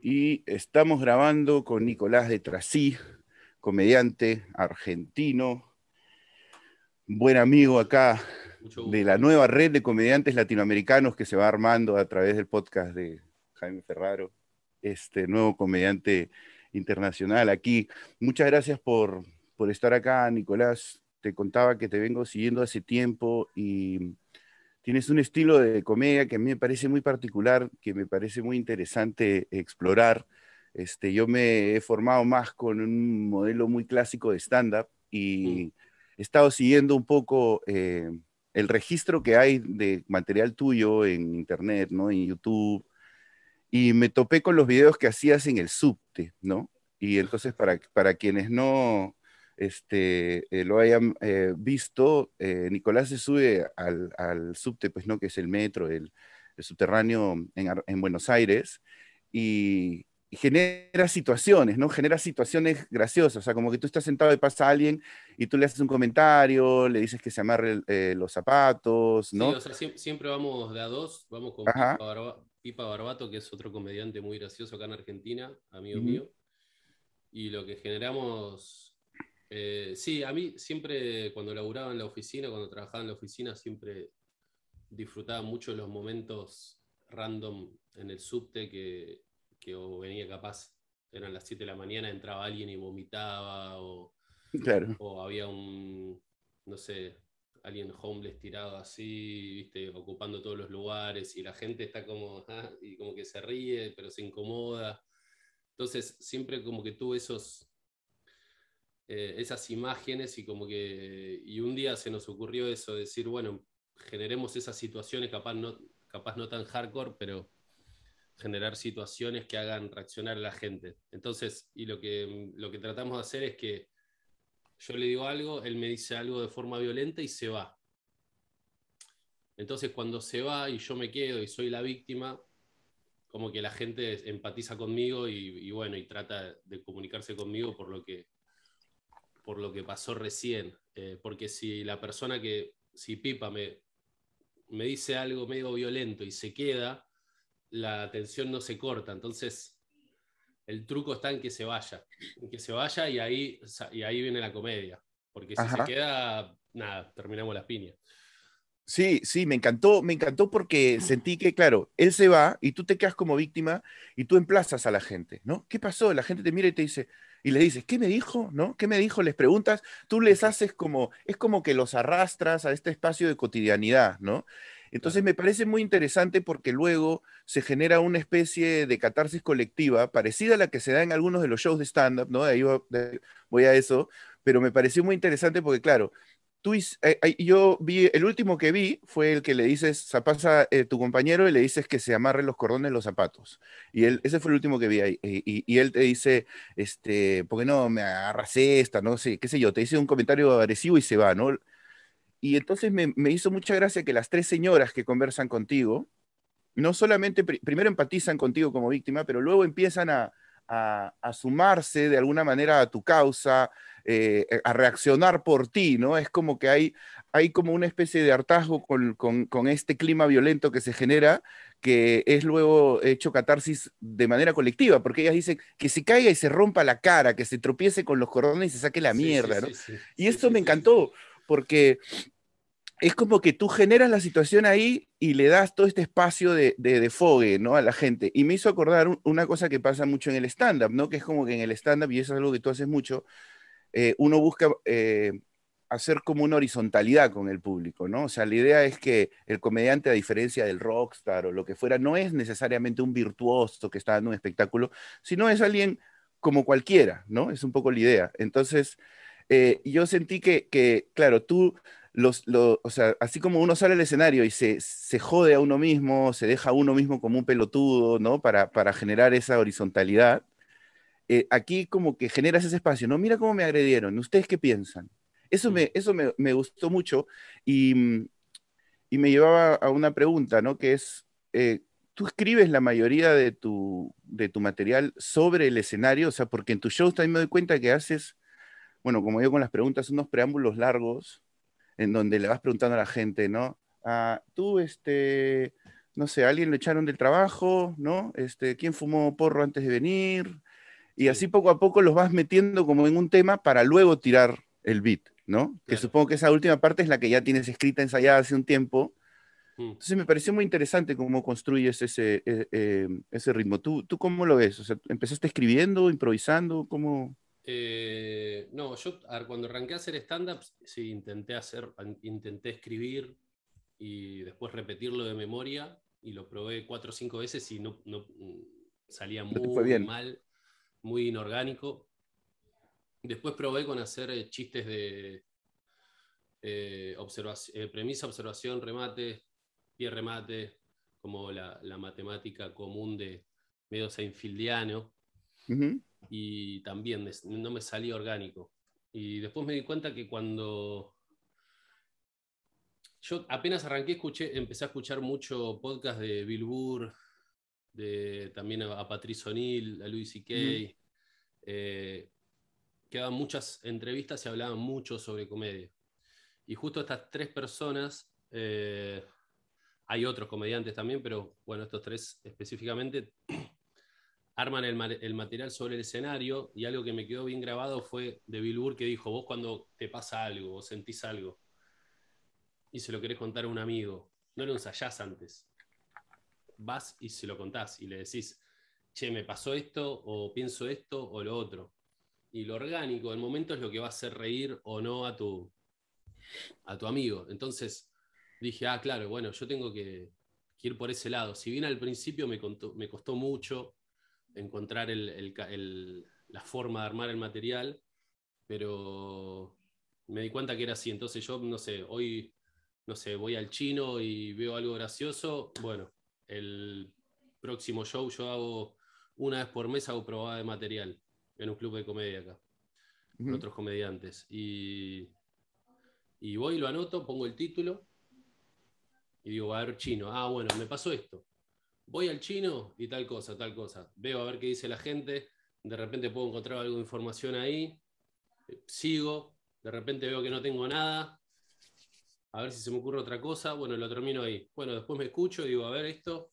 y estamos grabando con Nicolás de Trasí, comediante argentino, buen amigo acá de la nueva red de comediantes latinoamericanos que se va armando a través del podcast de Jaime Ferraro, este nuevo comediante internacional aquí. Muchas gracias por, por estar acá, Nicolás. Te contaba que te vengo siguiendo hace tiempo y tienes un estilo de comedia que a mí me parece muy particular, que me parece muy interesante explorar. Este, yo me he formado más con un modelo muy clásico de stand-up y he estado siguiendo un poco eh, el registro que hay de material tuyo en internet, ¿no? En YouTube. Y me topé con los videos que hacías en el subte, ¿no? Y entonces, para, para quienes no, este, eh, lo hayan eh, visto, eh, Nicolás se sube al, al, subte, pues no, que es el metro, el, subterráneo en, en, Buenos Aires, y, genera situaciones, ¿no? Genera situaciones graciosas, o sea, como que tú estás sentado y pasa a alguien y tú le haces un comentario, le dices que se amarre los zapatos, ¿no? siempre, vamos de a dos, vamos con Pipa, Barbato, que es otro comediante muy gracioso acá en Argentina, amigo mío, y lo que generamos eh, sí, a mí siempre cuando laburaba en la oficina, cuando trabajaba en la oficina, siempre disfrutaba mucho los momentos random en el subte que, o venía capaz, eran las 7 de la mañana, entraba alguien y vomitaba, o, había un, no sé, alguien homeless tirado así, viste, ocupando todos los lugares, y la gente está como, ah, y como que se ríe, pero se incomoda. Entonces, siempre como que tuve esos eh, esas imágenes y como que, y un día se nos ocurrió eso, decir, bueno, generemos esas situaciones, capaz no, capaz no tan hardcore, pero generar situaciones que hagan reaccionar a la gente. Entonces, y lo que, lo que tratamos de hacer es que yo le digo algo, él me dice algo de forma violenta y se va. Entonces, cuando se va y yo me quedo y soy la víctima, como que la gente empatiza conmigo y bueno, y trata de comunicarse conmigo por lo que, por lo que pasó recién, eh, porque si la persona que, si Pipa me, me dice algo medio violento y se queda, la atención no se corta, entonces el truco está en que se vaya, que se vaya y ahí, y ahí viene la comedia, porque si se queda, nada, terminamos las piñas. Sí, sí, me encantó, me encantó porque sentí que, claro, él se va y tú te quedas como víctima y tú emplazas a la gente, ¿no? ¿Qué pasó? La gente te mira y te dice, y le dices, ¿qué me dijo? ¿No? ¿Qué me dijo? Les preguntas, tú les haces como, es como que los arrastras a este espacio de cotidianidad, ¿no? Entonces me parece muy interesante porque luego se genera una especie de catarsis colectiva parecida a la que se da en algunos de los shows de stand-up, ¿no? De ahí voy a eso, pero me pareció muy interesante porque, claro, eh, yo vi, el último que vi fue el que le dices, pasa eh, tu compañero y le dices que se amarre los cordones los zapatos. Y ese fue el último que vi eh, Y, él te dice, este, ¿por qué no me agarras esta? No sé, qué sé yo, te dice un comentario agresivo y se va, ¿no? Y entonces me, hizo mucha gracia que las tres señoras que conversan contigo, no solamente primero empatizan contigo como víctima, pero luego empiezan a, a, a sumarse de alguna manera a tu causa, eh, eh, a reaccionar por ti, ¿no? Es como que hay, hay como una especie de hartazgo con, este clima violento que se genera, que es luego hecho catarsis de manera colectiva, porque ellas dicen que se caiga y se rompa la cara, que se tropiece con los cordones y se saque la mierda, ¿no? y esto me encantó, porque es como que tú generas la situación ahí y le das todo este espacio de, de, fogue, ¿no? A la gente. Y me hizo acordar una cosa que pasa mucho en el stand-up, ¿no? Que es como que en el stand-up, y eso es algo que tú haces mucho, eh, uno busca eh, hacer como una horizontalidad con el público, ¿no? O sea, la idea es que el comediante, a diferencia del rockstar o lo que fuera, no es necesariamente un virtuoso que está dando un espectáculo, sino es alguien como cualquiera, ¿no? Es un poco la idea. Entonces, eh, yo sentí que, claro, tú, o sea, así como uno sale al escenario y se, jode a uno mismo, se deja a uno mismo como un pelotudo, ¿no? para generar esa horizontalidad, eh, aquí como que generas ese espacio, ¿no? Mira cómo me agredieron, ¿ustedes qué piensan? Eso me, eso me, gustó mucho y, me llevaba a una pregunta, ¿no? Que es, eh, ¿tú escribes la mayoría de tu, de tu material sobre el escenario? O sea, porque en tus shows también me doy cuenta que haces, bueno, como yo con las preguntas, unos preámbulos largos en donde le vas preguntando a la gente, ¿no? Ah, tú, este, no sé, alguien lo echaron del trabajo, ¿no? Este, ¿Quién fumó porro antes de venir? y así poco a poco los vas metiendo como en un tema para luego tirar el beat, ¿no? Que supongo que esa última parte es la que ya tienes escrita, ensayada hace un tiempo. Mm. Entonces me pareció muy interesante cómo construyes ese, e, e, ese ritmo. ¿Tú, ¿Tú cómo lo ves? O sea, ¿Empezaste escribiendo, improvisando? ¿Cómo...? Eh, no, yo cuando arranqué a hacer stand-up, sí, intenté, hacer, intenté escribir y después repetirlo de memoria y lo probé cuatro o cinco veces y no, no mm, salía muy fue bien. mal muy inorgánico. Después probé con hacer eh, chistes de eh, observación, eh, premisa, observación, remate, pie remate, como la, la matemática común de medio Seinfeldiano, Y también no me salía orgánico. Y después me di cuenta que cuando yo apenas arranqué, escuché, empecé a escuchar mucho podcast de Bill Burr, también a, Patrice Patricio O'Neill, a Luis C.K., Kay eh, que muchas entrevistas y hablaban mucho sobre comedia. Y justo estas tres personas, eh, hay otros comediantes también, pero bueno, estos tres específicamente, arman el, el, material sobre el escenario y algo que me quedó bien grabado fue de Bill Burr que dijo, vos cuando te pasa algo o sentís algo y se lo querés contar a un amigo, no lo ensayás antes vas y se lo contás y le decís, che, me pasó esto o pienso esto o lo otro. Y lo orgánico, el momento es lo que va a hacer reír o no a tu, a tu amigo. Entonces dije, ah, claro, bueno, yo tengo que, ir por ese lado. Si bien al principio me, me costó mucho encontrar la forma de armar el material, pero me di cuenta que era así. Entonces yo, no sé, hoy, no sé, voy al chino y veo algo gracioso, bueno, el próximo show yo hago una vez por mes hago probada de material en un club de comedia acá, con otros comediantes. Y, y voy, lo anoto, pongo el título y digo, va a haber chino. Ah, bueno, me pasó esto. Voy al chino y tal cosa, tal cosa. Veo a ver qué dice la gente. De repente puedo encontrar algo información ahí. Eh, sigo. De repente veo que no tengo nada a ver si se me ocurre otra cosa, bueno, lo termino ahí. Bueno, después me escucho y digo, a ver esto,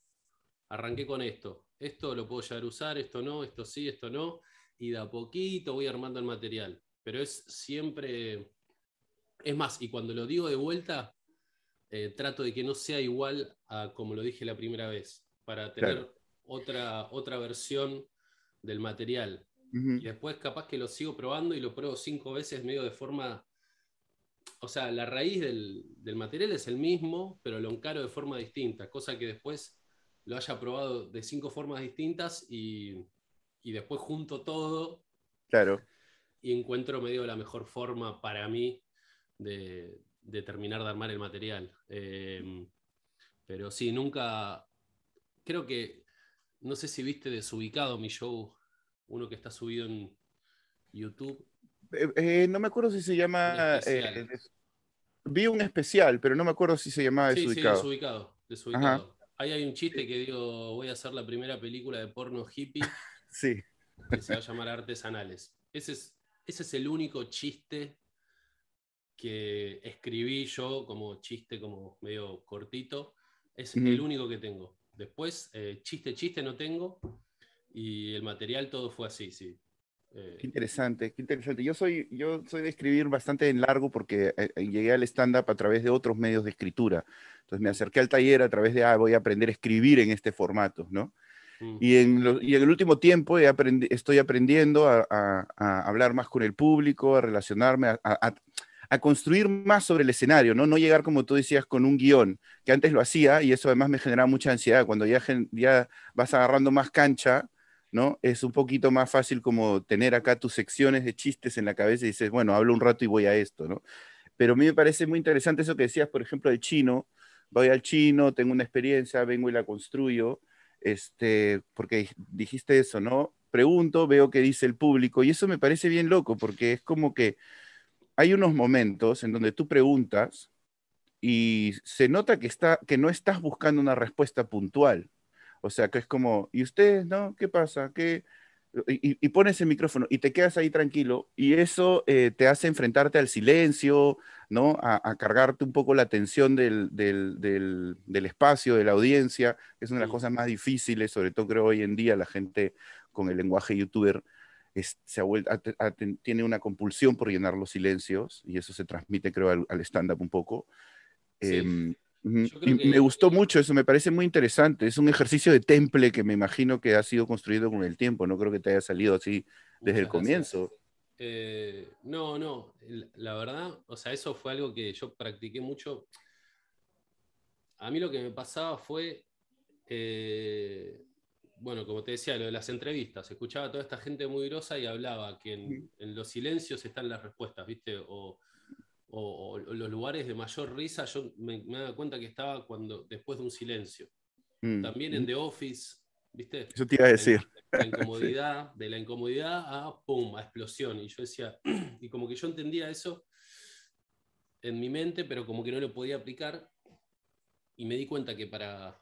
arranqué con esto, esto lo puedo llegar usar, esto no, esto sí, esto no, y de a poquito voy armando el material. Pero es siempre, es más, y cuando lo digo de vuelta, eh, trato de que no sea igual a como lo dije la primera vez, para tener otra, otra versión del material. Y después capaz que lo sigo probando y lo pruebo cinco veces medio de forma o sea, la raíz del, material es el mismo, pero lo encaro de forma distinta, cosa que después lo haya probado de cinco formas distintas y, después junto todo. Claro. Y encuentro medio la mejor forma para mí de, terminar de armar el material. Em, pero sí, nunca. Creo que. No sé si viste desubicado mi show, uno que está subido en YouTube. Eh, eh, no me acuerdo si se llama... Eh, vi un especial, pero no me acuerdo si se llamaba Desubicado. Sí, Desubicado. Ahí hay un chiste que digo, voy a hacer la primera película de porno hippie. sí. Que se va a llamar Artesanales. Ese es, ese es el único chiste que escribí yo como chiste, como medio cortito. Es el único que tengo. Después, chiste, chiste no tengo. Y el material todo fue así, sí. Eh, qué interesante, qué interesante. Yo soy, yo soy de escribir bastante en largo porque eh, eh, llegué al stand-up a través de otros medios de escritura. Entonces me acerqué al taller a través de, ah, voy a aprender a escribir en este formato, ¿no? y, en el último tiempo estoy aprendiendo a, hablar más con el público, a relacionarme, a, construir más sobre el escenario, ¿no? No llegar, como tú decías, con un guión, que antes lo hacía y eso además me generaba mucha ansiedad. Cuando ya, ya vas agarrando más cancha, es un poquito más fácil como tener acá tus secciones de chistes en la cabeza y dices, bueno, hablo un rato y voy a esto, ¿no? Pero a mí me parece muy interesante eso que decías, por ejemplo, del chino. Voy al chino, tengo una experiencia, vengo y la construyo, este, porque dijiste eso, ¿no? Pregunto, veo qué dice el público y eso me parece bien loco porque es como que hay unos momentos en donde tú preguntas y se nota que, está, que no estás buscando una respuesta puntual, o sea, que es como, ¿y ustedes, no? ¿Qué pasa? ¿Qué? Y, pones el micrófono y te quedas ahí tranquilo y eso eh, te hace enfrentarte al silencio, ¿no? A, cargarte un poco la atención del, espacio, de la audiencia, es una de las cosas más difíciles, sobre todo creo hoy en día la gente con el lenguaje youtuber se ha vuelto, tiene una compulsión por llenar los silencios y eso se transmite creo al, stand-up un poco. Sí. Em, me gustó mucho eso, me parece muy interesante. Es un ejercicio de temple que me imagino que ha sido construido con el tiempo, no creo que te haya salido así desde el comienzo. Eh, no, no, la verdad, o sea, eso fue algo que yo practiqué mucho. A mí lo que me pasaba fue, eh, bueno, como te decía, lo de las entrevistas, escuchaba a toda esta gente muy grosa y hablaba que en, en los silencios están las respuestas, ¿viste? O, o, los lugares de mayor risa, yo me, me daba cuenta que estaba cuando, después de un silencio. Mm, También en mm. The Office, ¿viste? Yo te iba a decir. De la incomodidad a pum, a explosión. Y yo decía, y como que yo entendía eso en mi mente, pero como que no lo podía aplicar. Y me di cuenta que para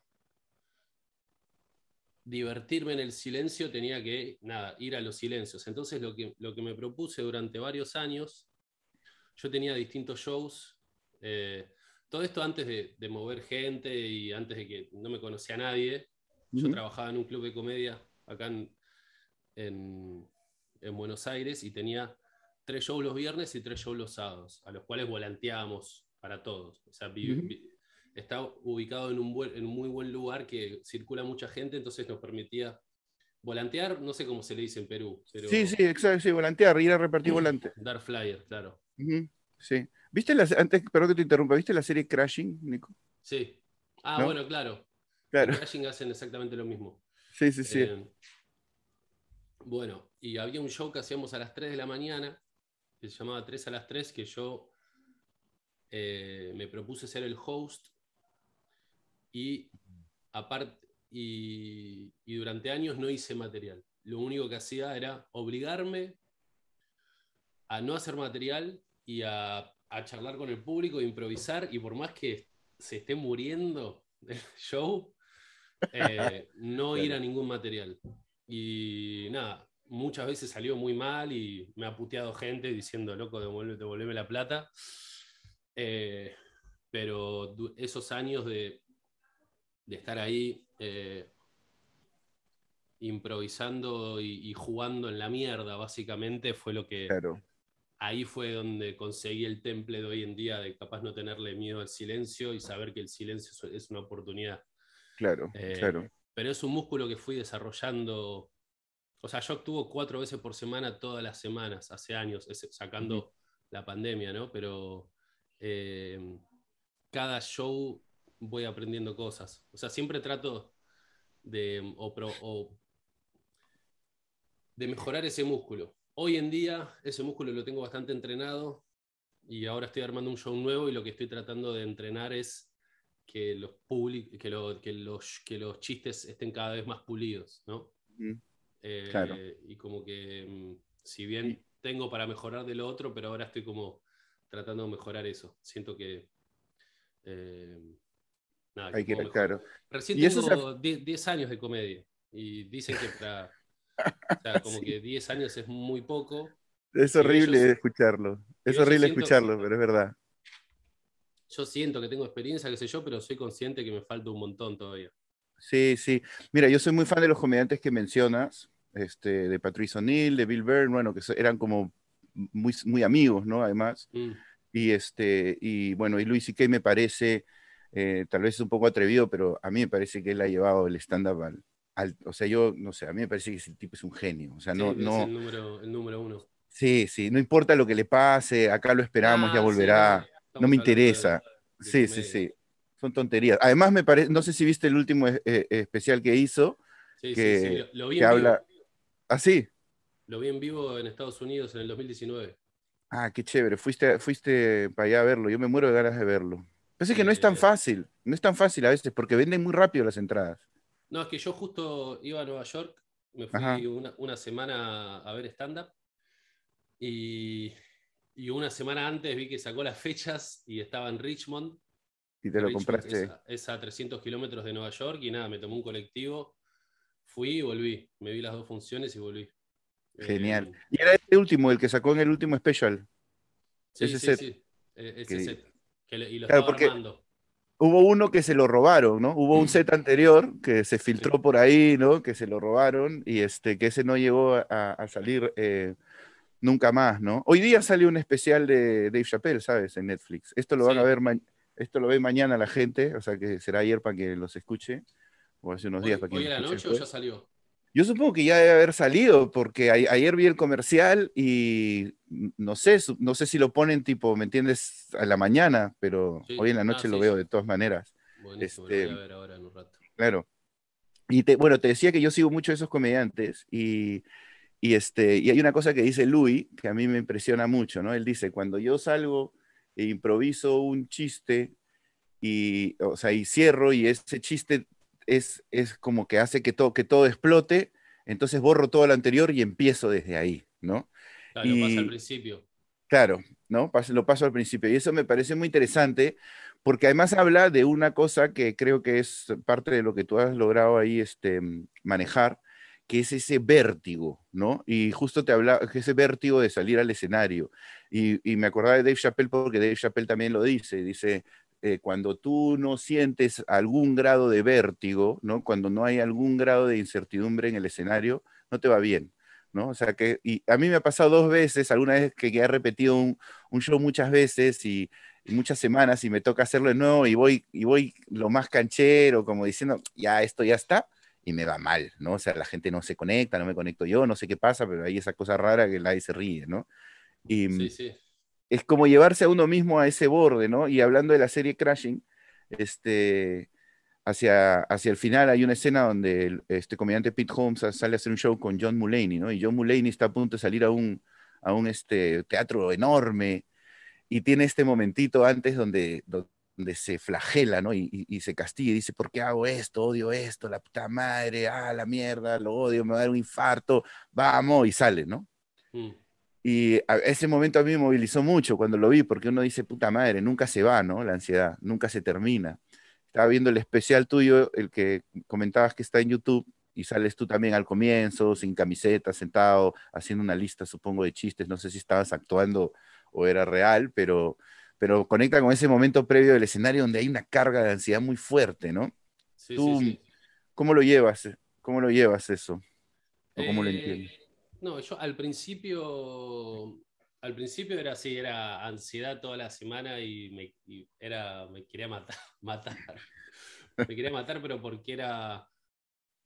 divertirme en el silencio tenía que, nada, ir a los silencios. Entonces lo que, lo que me propuse durante varios años yo tenía distintos shows. Eh, todo esto antes de, mover gente y antes de que no me conocía nadie. Yo trabajaba en un club de comedia acá en, Buenos Aires y tenía tres shows los viernes y tres shows los sábados, a los cuales volanteábamos para todos. Estaba está ubicado en un, en un muy buen lugar que circula mucha gente, entonces nos permitía volantear, no sé cómo se le dice en Perú. Pero... Sí, sí, exacto, sí, volantear, ir a repartir volante. Dar flyer, claro. sí. ¿Viste la, antes, perdón que te interrumpa, ¿viste la serie Crashing, Nico? Sí. Ah, bueno, claro. Crashing hacen exactamente lo mismo. Sí, sí, sí. Em, bueno, y había un show que hacíamos a las 3 de la mañana, que se llamaba 3 a las 3, que yo eh, me propuse ser el host y aparte y, durante años no hice material. Lo único que hacía era obligarme a no hacer material y a, charlar con el público, improvisar, y por más que se esté muriendo el show, eh, no ir a ningún material. Y nada, muchas veces salió muy mal y me ha puteado gente diciendo, loco, devuélveme la plata. Eh, pero esos años de de estar ahí eh, improvisando y, jugando en la mierda, básicamente, fue lo que... Ahí fue donde conseguí el temple de hoy en día de capaz no tenerle miedo al silencio y saber que el silencio es una oportunidad. Claro, eh, claro. Pero es un músculo que fui desarrollando. O sea, yo actúo cuatro veces por semana todas las semanas, hace años, sacando la pandemia, ¿no? Pero eh, cada show voy aprendiendo cosas. O sea, siempre trato de, pro, de mejorar ese músculo. Hoy en día ese músculo lo tengo bastante entrenado y ahora estoy armando un show nuevo y lo que estoy tratando de entrenar es que los, que, que los, que los chistes estén cada vez más pulidos, ¿no? Eh, y como que, mm, si bien tengo para mejorar de lo otro, pero ahora estoy como tratando de mejorar eso. Siento que eh, hay que claro. Recién tengo 10 años de comedia y dicen que para, o sea, como que 10 años es muy poco. Es horrible escucharlo, es horrible escucharlo, pero es verdad. Yo siento que tengo experiencia, qué sé yo, pero soy consciente que me falta un montón todavía. Sí, sí. Mira, yo soy muy fan de los comediantes que mencionas, este, de Patrice O'Neill, de Bill Byrne, bueno, que eran como muy, muy amigos, ¿no? Además. Mm. Y, este, y bueno, y Luis me parece eh, tal vez es un poco atrevido, pero a mí me parece que él ha llevado el stand-up al, O sea, yo no sé, a mí me parece que ese tipo es un genio. O sea, no. el número, uno. Sí, sí, no importa lo que le pase, acá lo esperamos, ya ah, volverá. no me interesa. sí, sí, sí. Son tonterías. Además, me parece, no sé si viste el último eh, eh, especial que hizo. Sí, que, sí, Lo, habla. Vivo. ¿Ah, sí? Lo vi en vivo en Estados Unidos en el 2019. Ah, qué chévere. Fuiste, fuiste para allá a verlo. Yo me muero de ganas de verlo. Parece que no es tan eh, fácil, no es tan fácil a veces porque venden muy rápido las entradas. No, es que yo justo iba a Nueva York, me fui una, semana a ver stand-up y, una semana antes vi que sacó las fechas y estaba en Richmond. Y te lo compraste. Es a, 300 kilómetros de Nueva York y nada, me tomó un colectivo, fui y volví. Me vi las dos funciones y volví. Genial. Eh, y era este último, el que sacó en el último special. Sí, sí, sí. E, porque Hubo uno que se lo robaron, ¿no? Hubo un mm. set anterior que se filtró por ahí, ¿no? Que se lo robaron y este, que ese no llegó a, salir eh, nunca más, ¿no? Hoy día salió un especial de Dave Chappelle, ¿sabes? En Netflix. Esto lo van a ver mañana esto lo ve mañana la gente, o sea que será ayer para que los escuche, o hace unos días para que Hoy la noche o ya salió. Yo supongo que ya debe haber salido, porque ayer vi el comercial y no sé, no sé si lo ponen tipo, ¿me entiendes? A la mañana, pero hoy en la ah, noche lo veo de todas maneras. Bueno, este, a ver ahora en un rato. Claro. Y te, bueno, te decía que yo sigo mucho a esos comediantes y, este, y hay una cosa que dice Luis que a mí me impresiona mucho, ¿no? Él dice, cuando yo salgo e improviso un chiste y, o y cierro y ese chiste es, como que hace que, todo que todo explote, entonces borro todo lo anterior y empiezo desde ahí, ¿no? Claro, al principio. Claro, ¿no? lo paso al principio. Y eso me parece muy interesante porque además habla de una cosa que creo que es parte de lo que tú has logrado ahí este, manejar, que es ese vértigo, ¿no? Y justo te hablaba, ese vértigo de salir al escenario. Y, y, me acordaba de Dave Chappelle porque Dave Chappelle también lo dice, dice, eh, cuando tú no sientes algún grado de vértigo, ¿no? Cuando no hay algún grado de incertidumbre en el escenario, no te va bien. ¿No? O sea que, y a mí me ha pasado dos veces, alguna vez que, he repetido un, show muchas veces y, muchas semanas y me toca hacerlo de nuevo y voy, y voy lo más canchero, como diciendo, ya esto ya está, y me va mal, ¿no? O sea, la gente no se conecta, no me conecto yo, no sé qué pasa, pero hay esa cosa rara que la se ríe, ¿no? Y, sí, mm, sí es como llevarse a uno mismo a ese borde, ¿no? Y hablando de la serie Crashing, este, hacia, hacia el final hay una escena donde el, este comediante Pete Holmes sale a hacer un show con John Mulaney, ¿no? Y John Mulaney está a punto de salir a un, a un este, teatro enorme y tiene este momentito antes donde, donde se flagela, ¿no? Y, se castiga y dice, ¿por qué hago esto? Odio esto, la puta madre, ah, la mierda, lo odio, me va a dar un infarto, vamos, y sale, ¿no? Mm. Y ese momento a mí me movilizó mucho cuando lo vi, porque uno dice, puta madre, nunca se va, ¿no? La ansiedad, nunca se termina. Estaba viendo el especial tuyo, el que comentabas que está en YouTube, y sales tú también al comienzo, sin camiseta, sentado, haciendo una lista, supongo, de chistes. No sé si estabas actuando o era real, pero, pero conecta con ese momento previo del escenario donde hay una carga de ansiedad muy fuerte, ¿no? Sí, sí, cómo lo llevas? ¿Cómo lo llevas eso? cómo lo eh, entiendes? No, yo al principio, al principio era así, era ansiedad toda la semana y me, era, me quería matar, matar. Me quería matar, pero porque era,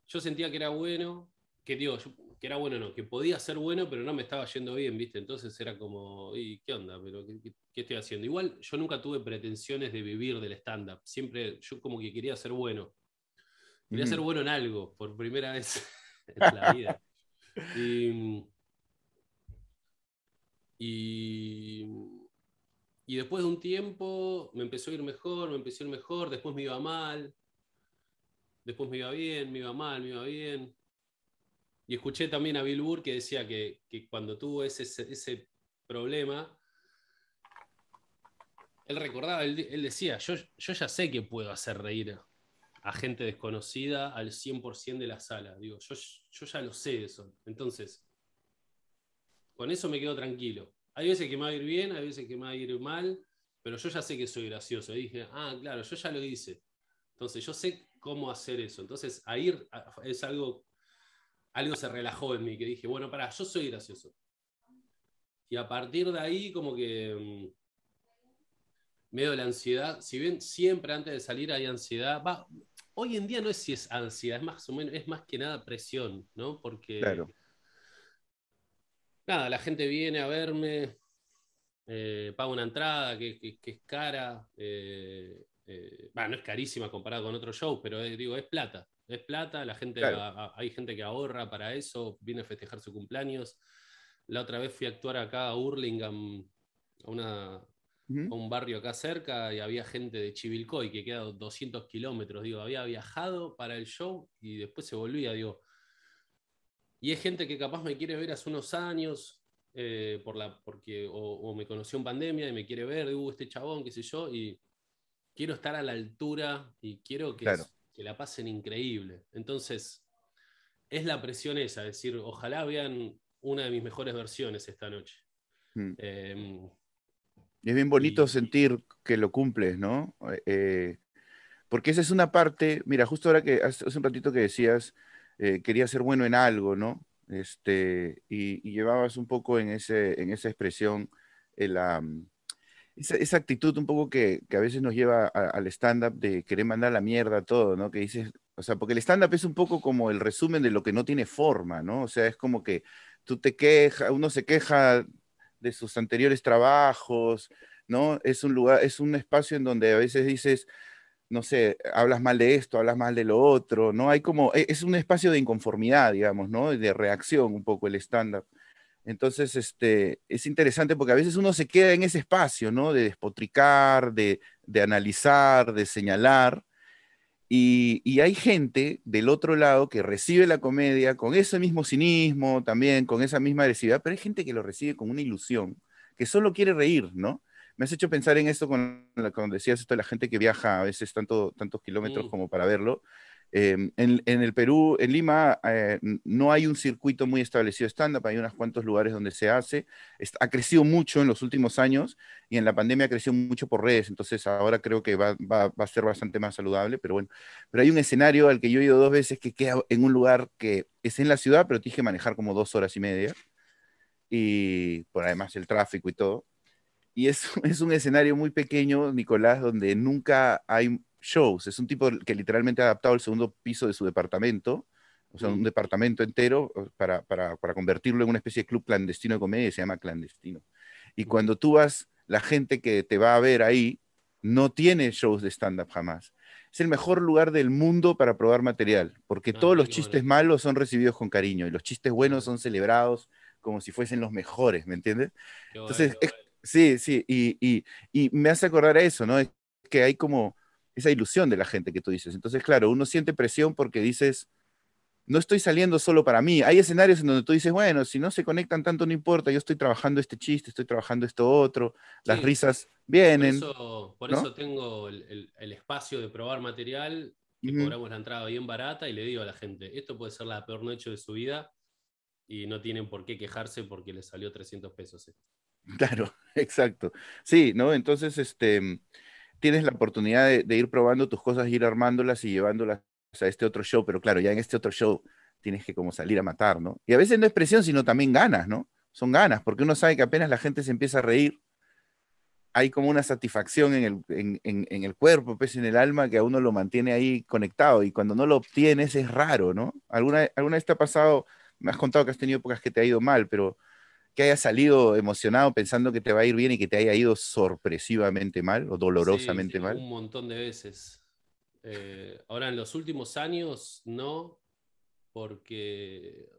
yo sentía que era bueno, que digo, que era bueno, no, que podía ser bueno, pero no me estaba yendo bien, ¿viste? Entonces era como, ¿y qué onda? ¿Pero qué, estoy haciendo? Igual yo nunca tuve pretensiones de vivir del stand-up, siempre yo como que quería ser bueno. Quería ser bueno en algo, por primera vez en la vida. Em, y, y, después de un tiempo me empezó a ir mejor, me empezó a ir mejor, después me iba mal, después me iba bien, me iba mal, me iba bien. Y escuché también a Bill Burr que decía que, cuando tuvo ese, ese problema, él recordaba, él, decía, yo, yo, ya sé que puedo hacer reír a gente desconocida al 100% de la sala. Digo, yo, ya lo sé eso. Entonces, con eso me quedo tranquilo. Hay veces que me va a ir bien, hay veces que me va a ir mal, pero yo ya sé que soy gracioso. Y dije, ah, claro, yo ya lo hice. Entonces, yo sé cómo hacer eso. Entonces, ir es algo, algo se relajó en mí, que dije, bueno, para yo soy gracioso. Y a partir de ahí, como que mm, Me de la ansiedad, si bien siempre antes de salir hay ansiedad, va, hoy en día no es si es ansiedad, es más o menos, es más que nada presión, ¿no? Porque. Claro. Nada, la gente viene a verme, eh, paga una entrada que, es cara. Eh, eh, bueno, no es carísima comparada con otro show, pero eh, digo, es plata. Es plata, la gente hay gente que ahorra para eso, viene a festejar su cumpleaños. La otra vez fui a actuar acá a Hurlingham, a una, un barrio acá cerca y había gente de Chivilcoy que queda 200 kilómetros, digo, había viajado para el show y después se volvía, digo. Y es gente que capaz me quiere ver hace unos años, eh, por la, porque, o, me conoció en pandemia y me quiere ver, digo, uh, este chabón, qué sé yo, y quiero estar a la altura y quiero que, que la pasen increíble. Entonces, es la presión esa, es decir, ojalá vean una de mis mejores versiones esta noche. Mm. Em, es bien bonito sentir que lo cumples, ¿no? Eh, eh, porque esa es una parte, mira, justo ahora que hace, un ratito que decías, eh, quería ser bueno en algo, ¿no? Este, y, llevabas un poco en, ese, en esa expresión mm, esa, actitud un poco que, que a veces nos lleva al stand-up de querer mandar la mierda a todo, ¿no? Que dices, o sea, porque el stand-up es un poco como el resumen de lo que no tiene forma, ¿no? O sea, es como que tú te quejas, uno se queja de sus anteriores trabajos, ¿no? Es un lugar, es un espacio en donde a veces dices, no sé, hablas mal de esto, hablas mal de lo otro, ¿no? Hay como, e, es un espacio de inconformidad, digamos, ¿no? De reacción un poco el estándar. Entonces, este, es interesante porque a veces uno se queda en ese espacio, ¿no? De despotricar, de, de analizar, de señalar, y, hay gente del otro lado que recibe la comedia con ese mismo cinismo, también con esa misma agresividad, pero hay gente que lo recibe con una ilusión, que solo quiere reír, ¿no? Me has hecho pensar en esto cuando decías esto de la gente que viaja a veces tanto, tantos kilómetros como para verlo. Em, en, el Perú, en Lima, eh, no hay un circuito muy establecido estándar, up hay unos cuantos lugares donde se hace. ha crecido mucho en los últimos años y en la pandemia creció mucho por redes, entonces ahora creo que va, a ser bastante más saludable, pero bueno. Pero hay un escenario al que yo he ido dos veces que queda en un lugar que es en la ciudad, pero tienes que manejar como dos horas y media y por además el tráfico y todo. Y es un escenario muy pequeño, Nicolás, donde nunca hay shows. Es un tipo que literalmente ha adaptado el segundo piso de su departamento, o sea, un departamento entero para, para, convertirlo en una especie de club clandestino de comedia, se llama clandestino. Y cuando tú vas, la gente que te va a ver ahí no tiene shows de stand-up jamás. Es el mejor lugar del mundo para probar material, porque ah, todos los chistes malos son recibidos con cariño y los chistes buenos son celebrados como si fuesen los mejores, ¿me entiendes? Entonces, sí, sí, y, y, me hace acordar a eso, ¿no? Es que hay como, esa ilusión de la gente que tú dices. Entonces, claro, uno siente presión porque dices, no estoy saliendo solo para mí. Hay escenarios en donde tú dices, bueno, si no se conectan tanto, no importa, yo estoy trabajando este chiste, estoy trabajando esto otro, las risas vienen. Por eso, tengo el, espacio de probar material, que cobramos la entrada bien barata y le digo a la gente, esto puede ser la peor noche de su vida y no tienen por qué quejarse porque les salió 300 pesos. Claro, exacto. Sí, ¿no? Entonces, este tienes la oportunidad de, ir probando tus cosas, ir armándolas y llevándolas a este otro show, pero claro, ya en este otro show tienes que como salir a matar, ¿no? Y a veces no es presión, sino también ganas, ¿no? Son ganas, porque uno sabe que apenas la gente se empieza a reír, hay como una satisfacción en el, cuerpo, pues, en el alma, que a uno lo mantiene ahí conectado, y cuando no lo obtienes es raro, ¿no? ¿Alguna, alguna vez te ha pasado, me has contado que has tenido épocas que te ha ido mal, pero que haya salido emocionado pensando que te va a ir bien y que te haya ido sorpresivamente mal o dolorosamente mal? Un montón de veces. Eh, ahora, en los últimos años, no, porque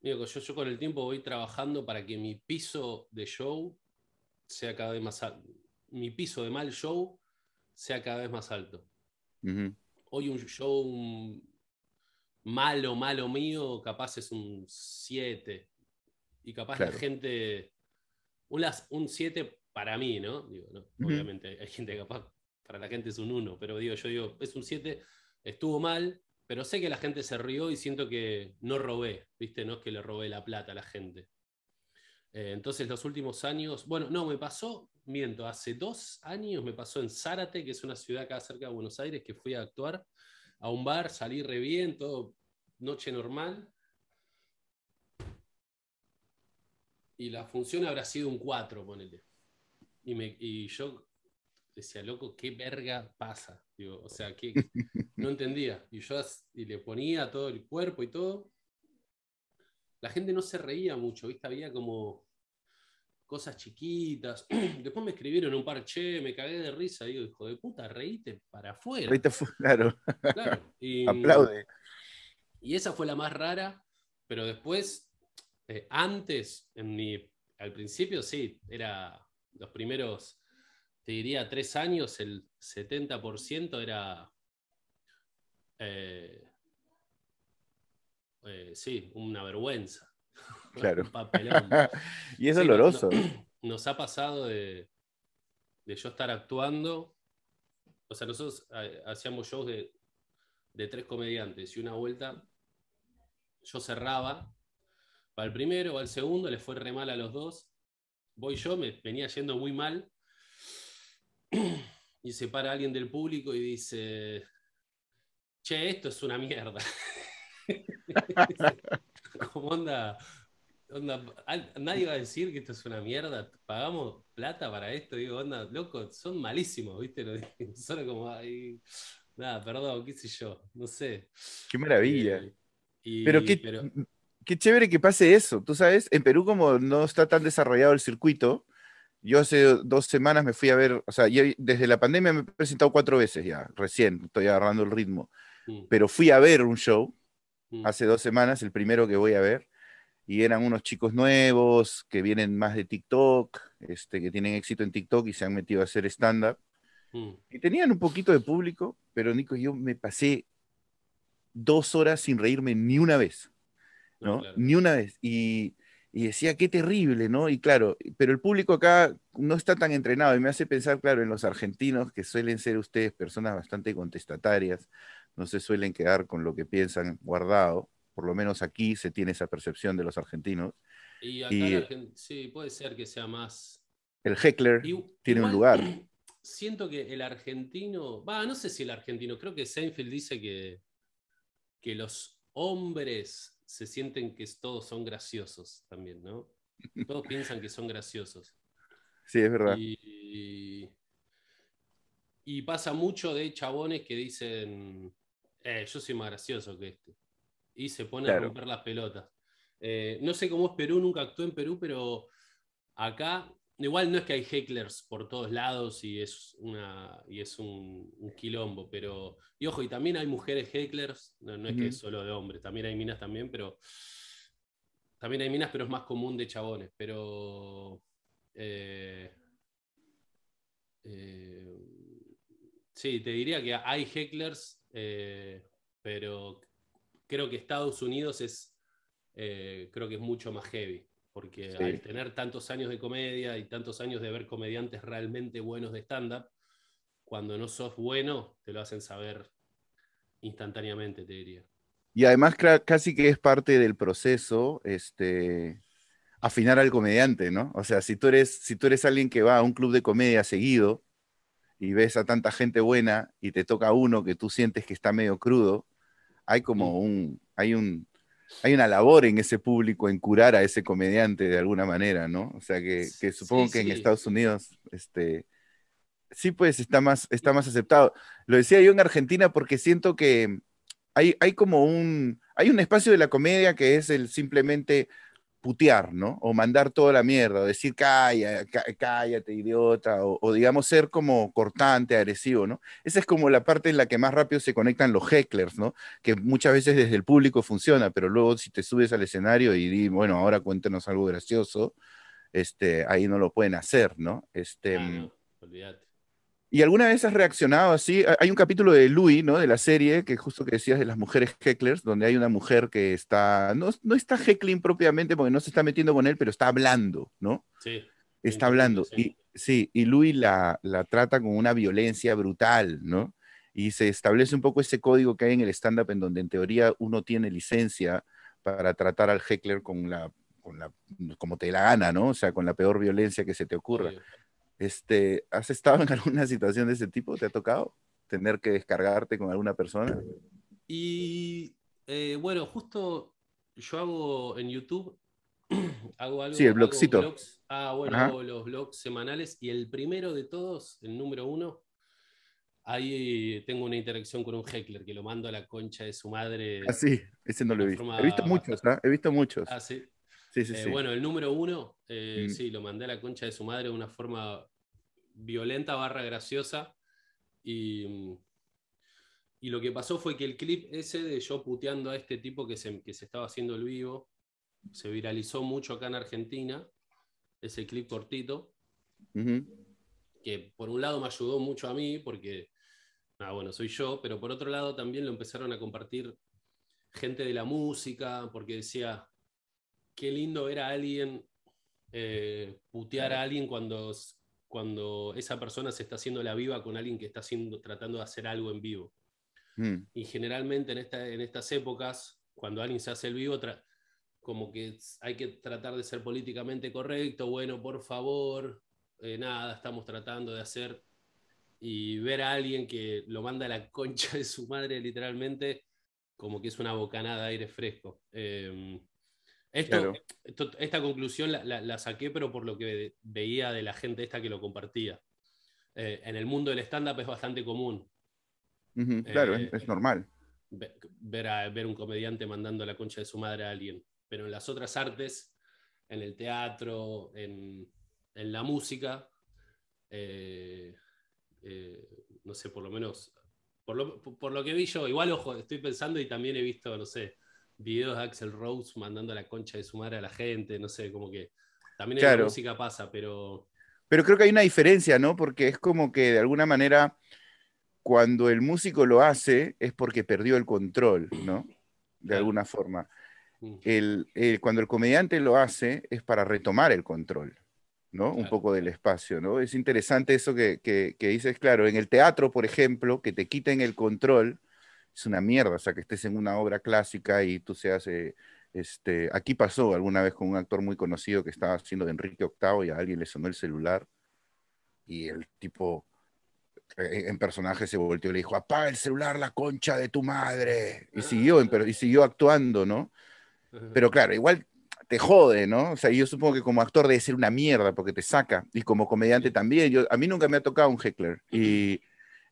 yo, con el tiempo voy trabajando para que mi piso de show sea cada vez más alto. Mi piso de mal show sea cada vez más alto. Hoy un show malo, malo mío, capaz es un 7. Y capaz la gente. Un, un 7 para mí, ¿no? Obviamente, hay gente capaz, para la gente es un 1, pero digo, yo digo, es un 7, estuvo mal, pero sé que la gente se rió y siento que no robé, ¿viste? No es que le robé la plata a la gente. Eh, entonces, los últimos años, bueno, no, me pasó, miento, hace dos años me pasó en Zárate, que es una ciudad acá cerca de Buenos Aires, que fui a actuar a un bar, salí re bien, todo noche normal. y la función habrá sido un 4, ponele. Y, yo decía, loco, ¿qué verga pasa? o sea, que no entendía. Y yo y le ponía todo el cuerpo y todo. La gente no se reía mucho, ¿viste? Había como cosas chiquitas. Después me escribieron un parche, me cagué de risa. Digo, hijo de puta, reíte para afuera. Reíte claro. claro. Y, Aplaude. Y esa fue la más rara, pero después eh, antes, al principio sí, era los primeros, te diría, tres años, el 70% era... Eh, eh, sí, una vergüenza. Claro. y es doloroso. Nos, ha pasado de, yo estar actuando. O sea, nosotros hacíamos shows de, de tres comediantes y una vuelta yo cerraba para el primero, o al segundo, le fue re mal a los dos. Voy yo, me venía yendo muy mal. Y se para alguien del público y dice, che, esto es una mierda. ¿Cómo onda, nadie va a decir que esto es una mierda, pagamos plata para esto, digo, onda, loco, son malísimos, ¿viste? Son como, ahí nada, perdón, qué sé yo, no sé. Qué maravilla. Eh, pero qué, qué chévere que pase eso. Tú sabes, en Perú como no está tan desarrollado el circuito, yo hace dos semanas me fui a ver, o sea, desde la pandemia me he presentado cuatro veces ya, recién, estoy agarrando el ritmo, mm. pero fui a ver un show mm. hace dos semanas, el primero que voy a ver, y eran unos chicos nuevos que vienen más de TikTok, este, que tienen éxito en TikTok y se han metido a hacer stand-up. Mm. Y tenían un poquito de público, pero Nico y yo me pasé dos horas sin reírme ni una vez. ¿no? Ni una vez. Y, decía, qué terrible, ¿no? Y claro, pero el público acá no está tan entrenado y me hace pensar, claro, en los argentinos, que suelen ser ustedes personas bastante contestatarias, no se suelen quedar con lo que piensan guardado, por lo menos aquí se tiene esa percepción de los argentinos. Y acá sí, puede ser que sea más... El heckler tiene un lugar. Siento que el argentino, va, no sé si el argentino, creo que Seinfeld dice que, que los hombres se sienten que todos son graciosos también, ¿no? Todos piensan que son graciosos. Sí, es verdad. Y, pasa mucho de chabones que dicen, eh, yo soy más gracioso que este. Y se ponen a romper las pelotas. Eh, no sé cómo es Perú, nunca actué en Perú, pero acá Igual no es que hay hecklers por todos lados y es, una, y es un, quilombo, pero. Y ojo, y también hay mujeres hecklers, no, es que es solo de hombres, también hay minas también, pero. También hay minas, pero es más común de chabones, pero. Eh, eh, sí, te diría que hay hecklers, eh, pero creo que Estados Unidos es. creo que es mucho más heavy porque al tener tantos años de comedia y tantos años de ver comediantes realmente buenos de stand-up, cuando no sos bueno, te lo hacen saber instantáneamente, te diría. Y además casi que es parte del proceso, este, afinar al comediante, ¿no? O sea, si tú, eres, si tú eres alguien que va a un club de comedia seguido y ves a tanta gente buena y te toca uno que tú sientes que está medio crudo, hay como un, hay un, hay una labor en ese público en curar a ese comediante de alguna manera, ¿no? O sea, que, supongo que en Estados Unidos, este, sí, pues está más, está más aceptado. Lo decía yo en Argentina porque siento que hay, hay como un, hay un espacio de la comedia que es el simplemente putear, ¿no? O mandar toda la mierda, o decir Calla, cállate, idiota, o, digamos ser como cortante, agresivo, ¿no? Esa es como la parte en la que más rápido se conectan los hecklers, ¿no? Que muchas veces desde el público funciona, pero luego si te subes al escenario y di, bueno, ahora cuéntenos algo gracioso, este, ahí no lo pueden hacer, ¿no? Este, ah, mm, olvídate. ¿Y alguna vez has reaccionado así? Hay un capítulo de Louis, ¿no? De la serie, que justo que decías de las mujeres hecklers, donde hay una mujer que está, no, no está heckling propiamente porque no se está metiendo con él, pero está hablando, ¿no? Sí. Está hablando. Y, sí, y Louis la, la trata con una violencia brutal, ¿no? Y se establece un poco ese código que hay en el stand-up, en donde en teoría uno tiene licencia para tratar al heckler con la, con la, como te la gana, ¿no? O sea, con la peor violencia que se te ocurra. Este, ¿Has estado en alguna situación de ese tipo? ¿Te ha tocado tener que descargarte con alguna persona? Y eh, bueno, justo yo hago en YouTube, hago algo. Sí, el blogcito. ah, bueno, los blogs semanales y el primero de todos, el número uno, ahí tengo una interacción con un heckler que lo mando a la concha de su madre. Ah, sí, ese no lo he visto. He visto muchos, ¿ah? He visto muchos. Ah, sí. Sí, sí, eh, Bueno, el número uno, eh, mm. sí, lo mandé a la concha de su madre de una forma violenta barra graciosa. Y, y lo que pasó fue que el clip ese de yo puteando a este tipo que se, estaba haciendo el vivo, se viralizó mucho acá en Argentina, ese clip cortito, que por un lado me ayudó mucho a mí, porque, ah, bueno, soy yo, pero por otro lado también lo empezaron a compartir gente de la música, porque decía, qué lindo era alguien eh, putear a alguien cuando, cuando esa persona se está haciendo la viva con alguien que está haciendo, tratando de hacer algo en vivo. Mm. Y generalmente en, esta, en estas épocas, cuando alguien se hace el vivo, como que hay que tratar de ser políticamente correcto, bueno, por favor, eh, nada, estamos tratando de hacer y ver a alguien que lo manda a la concha de su madre literalmente, como que es una bocanada de aire fresco. Em, esta conclusión la, saqué, pero por lo que veía de la gente esta que lo compartía. Eh, en el mundo del stand-up es bastante común. Eh, claro, es, normal. Ver a ver un comediante mandando la concha de su madre a alguien. Pero en las otras artes, en el teatro, en, la música, eh, no sé, por lo menos, por lo, por lo que vi yo, igual ojo, estoy pensando y también he visto, no sé, videos de Axel Rose mandando la concha de su madre a la gente, no sé, como que también en la música pasa, pero... Pero creo que hay una diferencia, ¿no? Porque es como que de alguna manera cuando el músico lo hace es porque perdió el control, ¿no? De alguna forma. Mm. El, cuando el comediante lo hace es para retomar el control, ¿no? Un poco del espacio, ¿no? Es interesante eso que, que, que, dices, claro, en el teatro, por ejemplo, que te quiten el control es una mierda, o sea, que estés en una obra clásica y tú seas... Eh, este, aquí pasó alguna vez con un actor muy conocido que estaba haciendo de Enrique VIII y a alguien le sonó el celular y el tipo eh, en personaje se volteó y le dijo, apaga el celular, la concha de tu madre. Y siguió, y siguió actuando, ¿no? Pero claro, igual te jode, ¿no? O sea, yo supongo que como actor debe ser una mierda porque te saca. Y como comediante también. Yo, a mí nunca me ha tocado un heckler. Y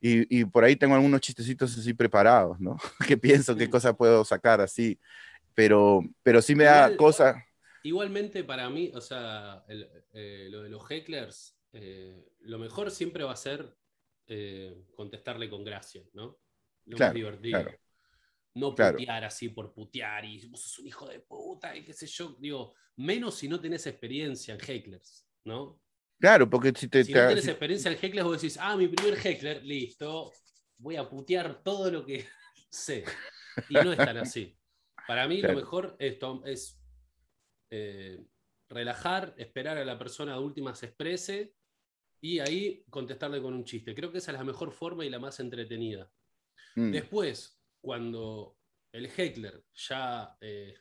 y, por ahí tengo algunos chistecitos así preparados, ¿no? que pienso qué cosa puedo sacar así, pero, pero sí me da cosa. Igualmente para mí, o sea, eh, lo de los hecklers, eh, lo mejor siempre va a ser eh, contestarle con gracia, ¿no? Lo más divertido. no putear así por putear y vos sos un hijo de puta y qué sé yo. Digo, menos si no tenés experiencia en hecklers, ¿no? Claro, porque si te. Si tienes experiencia en heckler, vos decís, ah, mi primer heckler, listo, voy a putear todo lo que sé. Y no es tan así. Para mí, lo mejor es, eh, relajar, esperar a la persona de última se exprese y ahí contestarle con un chiste. Creo que esa es la mejor forma y la más entretenida. Mm. Después, cuando el heckler ya, eh,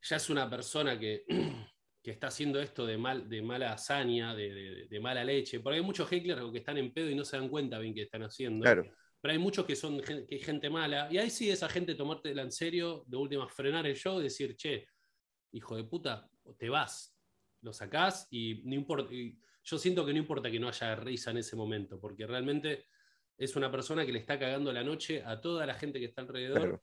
ya es una persona que que está haciendo esto de, mal, de mala hazaña, de, mala leche. Porque hay muchos hecklers que están en pedo y no se dan cuenta bien que están haciendo. Pero hay muchos que son que gente mala. Y ahí sí, esa gente tomártela en serio, de última, frenar el show y decir, che, hijo de puta, te vas, lo sacás y no importa. yo siento que no importa que no haya risa en ese momento, porque realmente es una persona que le está cagando la noche a toda la gente que está alrededor.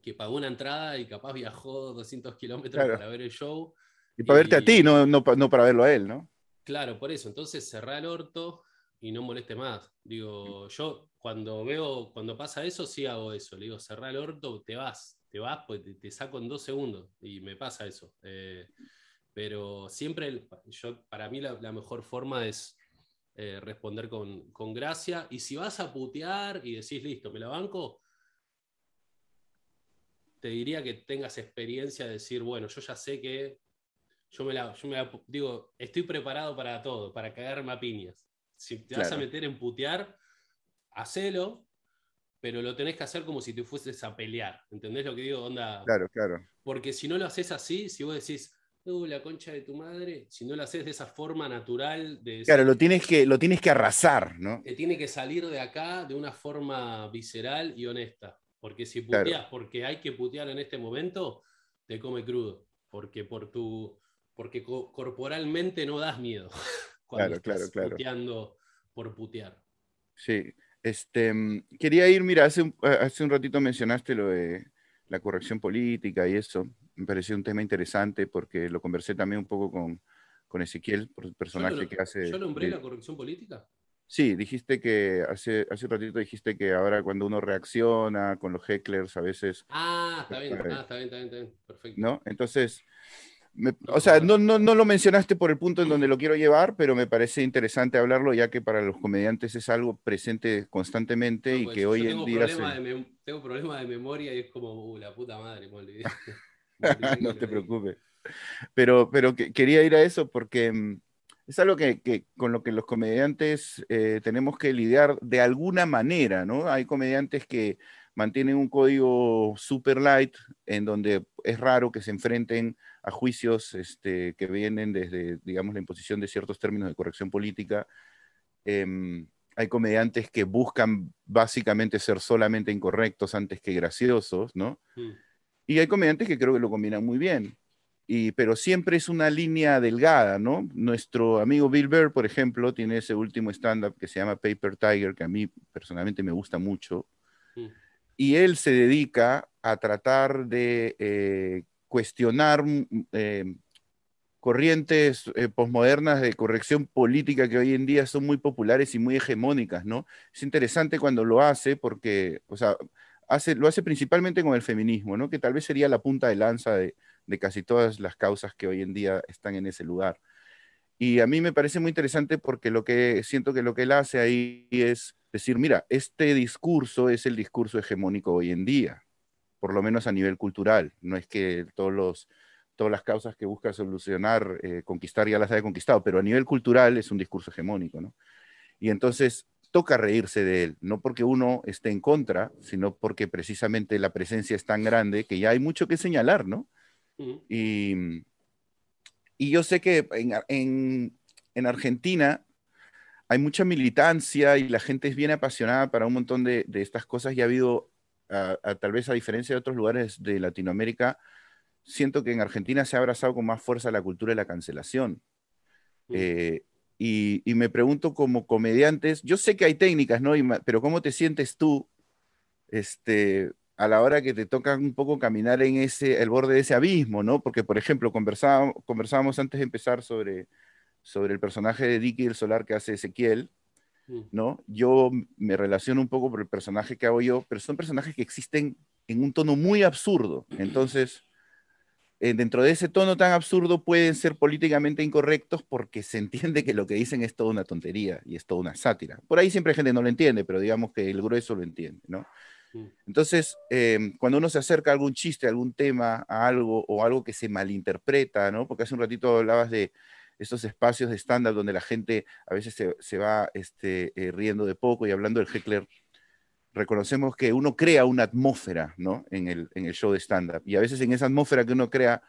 que pagó una entrada y capaz viajó 200 kilómetros para ver el show y para verte a ti, no, para verlo a él, ¿no? Claro, por eso. Entonces cerrá el orto y no moleste más. Digo, yo cuando veo, cuando pasa eso, sí hago eso. Le digo, cerrá el orto, te vas, te vas, pues te, saco en dos segundos. Y me pasa eso. Eh, pero siempre, yo, para mí la, mejor forma es eh, responder con, con, gracia. Y si vas a putear y decís, listo, me la banco, te diría que tengas experiencia de decir, bueno, yo ya sé que yo me, la, digo, estoy preparado para todo, para cagarme a piñas. Si te vas a meter en putear, hacelo, pero lo tenés que hacer como si te fueses a pelear. ¿Entendés lo que digo? Onda. Claro, claro. Porque si no lo haces así, si vos decís, Uh, la concha de tu madre, si no lo haces de esa forma natural. De claro, lo tienes, que, lo tienes que arrasar, ¿no? Te tiene que salir de acá de una forma visceral y honesta. Porque si puteas porque hay que putear en este momento, te come crudo. Porque por tu, porque corporalmente no das miedo cuando estás puteando por putear. Sí, este, mm, quería ir, mira, eh, hace un, ratito mencionaste lo de la corrección política y eso, me pareció un tema interesante porque lo conversé también un poco con, Ezequiel, por el personaje que hace... ¿Yo nombré la corrección política? Sí, dijiste que hace, hace un ratito dijiste que ahora cuando uno reacciona con los hecklers a veces... Ah, está bien, ah, está bien, está bien, está bien, perfecto. ¿No? Entonces, o sea, no, lo mencionaste por el punto en donde lo quiero llevar, pero me parece interesante hablarlo, ya que para los comediantes es algo presente constantemente y pues que hoy en día. tengo problemas de memoria y es como, uh, la puta madre, no te preocupes. Pero, pero quería ir a eso porque mm, es algo que, con lo que los comediantes eh, tenemos que lidiar de alguna manera, ¿no? Hay comediantes que mantienen un código super light en donde es raro que se enfrenten a juicios este, que vienen desde, digamos, la imposición de ciertos términos de corrección política. Em, hay comediantes que buscan básicamente ser solamente incorrectos antes que graciosos, ¿no? Mm. Y hay comediantes que creo que lo combinan muy bien. Y, pero siempre es una línea delgada, ¿no? Nuestro amigo Bill Burr, por ejemplo, tiene ese último stand-up que se llama Paper Tiger, que a mí personalmente me gusta mucho. Mm y él se dedica a tratar de eh, cuestionar mm, eh, corrientes eh, posmodernas de corrección política que hoy en día son muy populares y muy hegemónicas, ¿no? Es interesante cuando lo hace porque, o sea, lo hace principalmente con el feminismo, ¿no? Que tal vez sería la punta de lanza de casi todas las causas que hoy en día están en ese lugar. Y a mí me parece muy interesante porque lo que siento que lo que él hace ahí es decir, mira, este discurso es el discurso hegemónico hoy en día, por lo menos a nivel cultural. No es que todos los, todas las causas que busca solucionar, eh, conquistar, ya las haya conquistado, pero a nivel cultural es un discurso hegemónico, ¿no? Y entonces toca reírse de él, no porque uno esté en contra, sino porque precisamente la presencia es tan grande que ya hay mucho que señalar, ¿no? Y y yo sé que en, Argentina hay mucha militancia y la gente es bien apasionada para un montón de, estas cosas y ha habido, tal vez a diferencia de otros lugares de Latinoamérica, siento que en Argentina se ha abrazado con más fuerza la cultura de la cancelación. Eh, y, me pregunto como comediantes, yo sé que hay técnicas, ¿no? pero ¿cómo te sientes tú este, a la hora que te toca un poco caminar en ese, el borde de ese abismo, ¿no? Porque, por ejemplo, conversábamos, antes de empezar sobre, sobre el personaje de Dicky el Solar que hace Ezequiel, mm. ¿no? Yo me relaciono un poco por el personaje que hago yo, pero son personajes que existen en un tono muy absurdo. Entonces, eh, dentro de ese tono tan absurdo pueden ser políticamente incorrectos porque se entiende que lo que dicen es toda una tontería y es toda una sátira. Por ahí siempre hay gente que no lo entiende, pero digamos que el grueso lo entiende, ¿no? Mm. Entonces, em, cuando uno se acerca a algún chiste, a algún tema, a algo o algo que se malinterpreta, ¿no? Porque hace un ratito hablabas de estos espacios de stand-up donde la gente a veces se, va este, eh, riendo de poco y hablando del heckler, reconocemos que uno crea una atmósfera, ¿no? En el, show de stand-up. Y a veces en esa atmósfera que uno crea,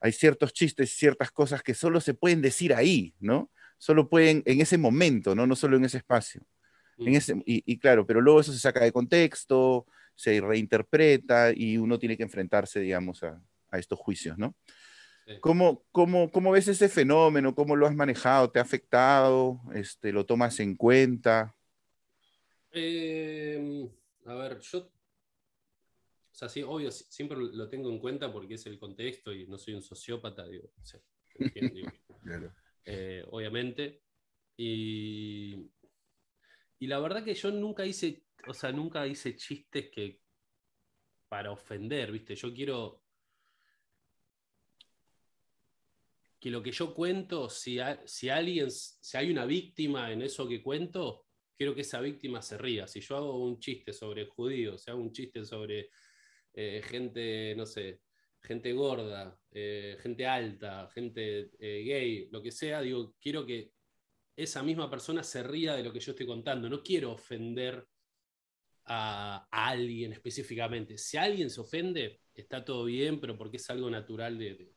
hay ciertos chistes, ciertas cosas que solo se pueden decir ahí, ¿no? Solo pueden en ese momento, ¿no? No solo en ese espacio. Mm. y, claro, pero luego eso se saca de contexto, se reinterpreta y uno tiene que enfrentarse, digamos, a, estos juicios, ¿no? ¿Cómo, cómo, cómo, ves ese fenómeno? ¿Cómo lo has manejado? ¿Te ha afectado? Este, ¿Lo tomas en cuenta? Em, a ver, yo... O sea, sí, obvio, siempre lo tengo en cuenta porque es el contexto y no soy un sociópata, digo. Eh, obviamente. Y, y la verdad que yo nunca hice, o sea, nunca hice chistes que para ofender, ¿viste? Yo quiero que lo que yo cuento, si, si, alguien, si hay una víctima en eso que cuento, quiero que esa víctima se ría. Si yo hago un chiste sobre judíos, si hago un chiste sobre eh, gente, no sé, gente gorda, eh, gente alta, gente eh, gay, lo que sea, digo, quiero que esa misma persona se ría de lo que yo estoy contando. No quiero ofender a, alguien específicamente. Si alguien se ofende, está todo bien, pero porque es algo natural de,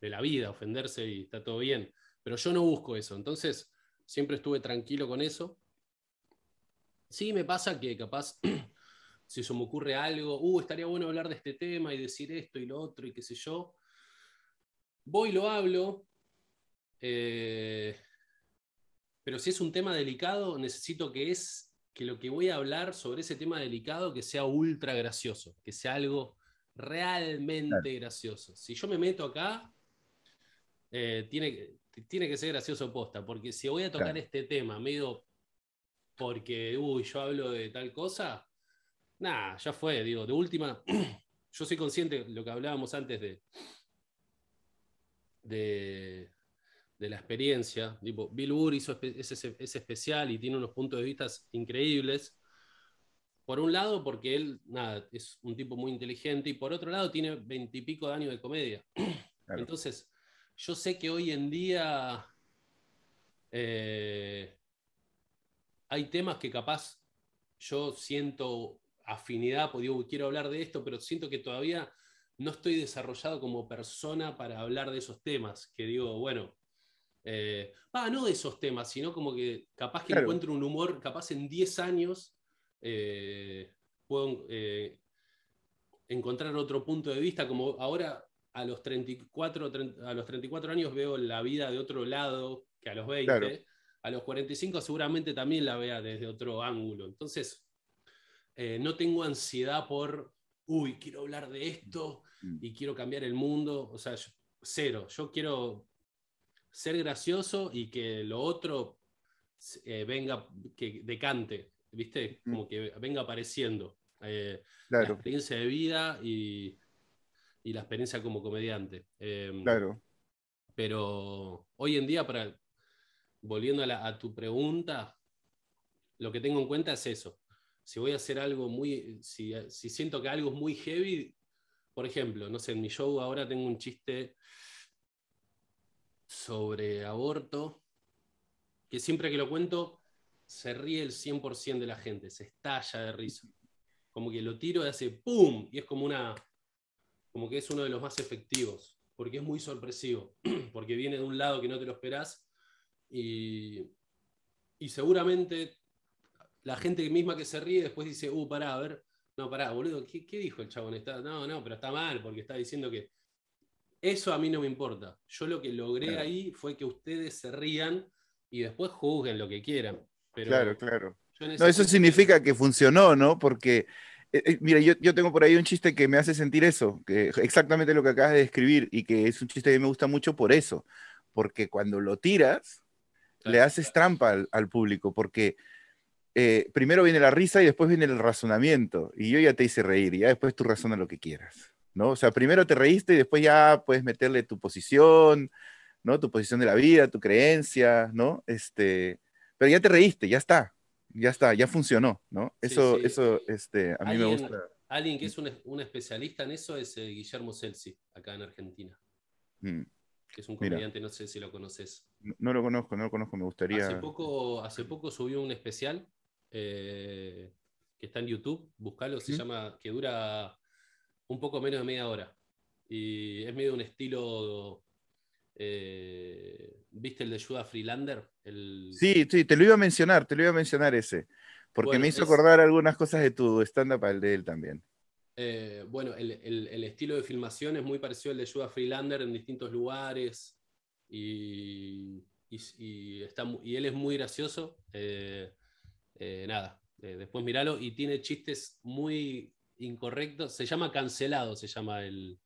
la vida, ofenderse y está todo bien. Pero yo no busco eso. Entonces, siempre estuve tranquilo con eso. Sí, me pasa que capaz, si se me ocurre algo, uh, estaría bueno hablar de este tema y decir esto y lo otro y qué sé yo. Voy y lo hablo. Eh, pero si es un tema delicado, necesito que es que lo que voy a hablar sobre ese tema delicado que sea ultra gracioso, que sea algo realmente gracioso. Si yo me meto acá, eh, tiene, tiene que ser gracioso posta, porque si voy a tocar este tema medio porque, uy, yo hablo de tal cosa, nada, ya fue, digo, de última, yo soy consciente, de lo que hablábamos antes de, de, de la experiencia. Tipo, Bill Burr es especial y tiene unos puntos de vista increíbles. Por un lado, porque él nada, es un tipo muy inteligente, y por otro lado, tiene veintipico años de comedia. Entonces, yo sé que hoy en día eh, hay temas que capaz yo siento afinidad, quiero hablar de esto, pero siento que todavía no estoy desarrollado como persona para hablar de esos temas, que digo, bueno, eh, no de esos temas, sino como que capaz que encuentro un humor, capaz en 10 años eh, puedo eh, encontrar otro punto de vista, como ahora a los, 34, a los 34 años veo la vida de otro lado que a los 20, a los 45 seguramente también la vea desde otro ángulo. Entonces, no tengo ansiedad por, uy, quiero hablar de esto mm. y quiero cambiar el mundo, o sea, cero, yo quiero ser gracioso y que lo otro eh, venga, que decante, ¿viste? Como que venga apareciendo. Eh, la experiencia de vida y, la experiencia como comediante. Em, claro. Pero hoy en día, para, volviendo a, tu pregunta, lo que tengo en cuenta es eso. Si voy a hacer algo muy, si, si siento que algo es muy heavy, por ejemplo, no sé, en mi show ahora tengo un chiste sobre aborto, que siempre que lo cuento se ríe el 100% de la gente, se estalla de risa. Como que lo tiro y hace ¡pum! Y es como una. como que es uno de los más efectivos, porque es muy sorpresivo, porque viene de un lado que no te lo esperás y, y seguramente la gente misma que se ríe después dice, uh, pará, a ver, no, pará, boludo, ¿qué, dijo el chabón? no, no, pero está mal, porque está diciendo que eso a mí no me importa. Yo lo que logré ahí fue que ustedes se rían y después juzguen lo que quieran. Pero claro, claro. eso significa que funcionó, ¿no? Porque, eh, eh, mira, yo, tengo por ahí un chiste que me hace sentir eso, que exactamente lo que acabas de describir y que es un chiste que me gusta mucho por eso, porque cuando lo tiras, le haces trampa al, público, porque... Eh, primero viene la risa y después viene el razonamiento. Y yo ya te hice reír, y ya después tú razonas lo que quieras. ¿no? O sea, primero te reíste y después ya puedes meterle tu posición, ¿no? Tu posición de la vida, tu creencia, ¿no? Este, pero ya te reíste, ya está, ya está, ya funcionó, ¿no? Eso, eso, este, a mí me gusta. Alguien que es un, especialista en eso es eh, Guillermo Celsi, acá en Argentina. Mm, que es un comediante, no sé si lo conoces. No, lo conozco, no lo conozco, me gustaría. Hace poco, hace poco subió un especial eh, que está en YouTube, buscalo, se llama, que dura un poco menos de media hora. Y es medio un estilo. Eh, ¿Viste el de Judah Freelander? Sí, sí, te lo iba a mencionar, te lo iba a mencionar ese. Porque me hizo acordar algunas cosas de tu stand-up al de él también. Eh, bueno, el, estilo de filmación es muy parecido al de Judah Freelander en distintos lugares. Y, está, y él es muy gracioso. Eh, nada, después míralo. Y tiene chistes muy incorrecto, se llama Cancelado, se llama el...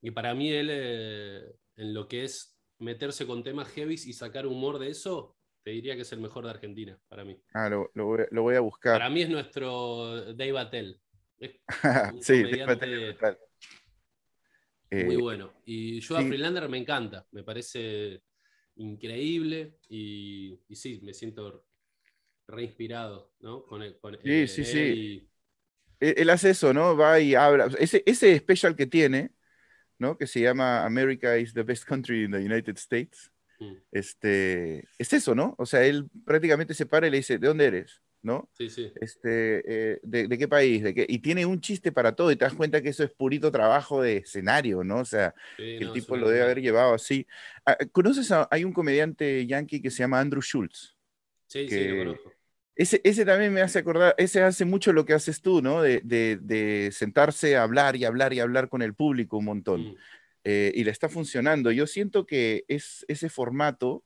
Y para mí él, eh, en lo que es meterse con temas heavy y sacar humor de eso, te diría que es el mejor de Argentina, para mí. Ah, lo, voy, a buscar. Para mí es nuestro Dave Attell. sí, muy eh, bueno. Y yo a Freelander me encanta, me parece increíble y, sí, me siento reinspirado, ¿no? Con, el, sí, sí, sí. E-, él hace eso, ¿no? Va y habla. Ese, especial que tiene, ¿no? Que se llama America is the best country in the United States. Mm. Este, es eso, ¿no? O sea, él prácticamente se para y le dice, ¿de dónde eres? ¿No? Sí, sí. Este, eh, de, qué país? De qué? Y tiene un chiste para todo y te das cuenta que eso es purito trabajo de escenario, ¿no? O sea, el tipo lo debe haber llevado así. Ah, ¿Conoces a, hay un comediante yankee que se llama Andrew Schultz? Sí, sí, lo conozco ese, ese también me hace acordar, ese hace mucho lo que haces tú, ¿no? De, sentarse a hablar y hablar y hablar con el público un montón. Eh, y le está funcionando. Yo siento que es, ese formato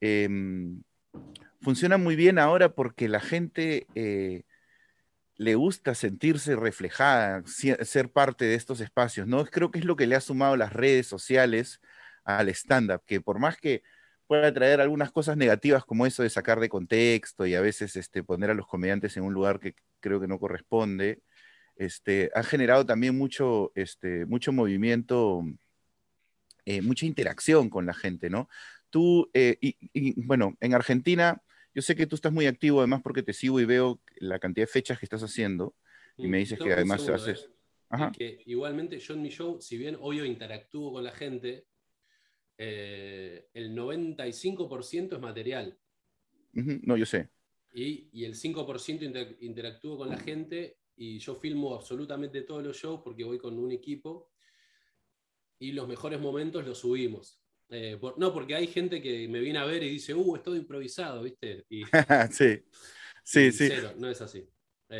em, funciona muy bien ahora porque la gente eh, le gusta sentirse reflejada, ser parte de estos espacios, ¿no? Creo que es lo que le ha sumado las redes sociales al stand-up, que por más que puede traer algunas cosas negativas como eso de sacar de contexto y a veces este, poner a los comediantes en un lugar que creo que no corresponde. Este, ha generado también mucho, este, mucho movimiento, eh, mucha interacción con la gente, ¿no? Tú, eh, y, bueno, en Argentina, yo sé que tú estás muy activo además porque te sigo y veo la cantidad de fechas que estás haciendo y, mm, me dices que además haces... Eh, igualmente yo en mi show, si bien obvio interactúo con la gente, eh, el 95% es material. No, yo sé. Y, el 5% interactúo con la gente y yo filmo absolutamente todos los shows porque voy con un equipo y los mejores momentos los subimos. Eh, no, porque hay gente que me viene a ver y dice, uh, es todo improvisado, ¿viste? Y, sí, sí, sí. no es así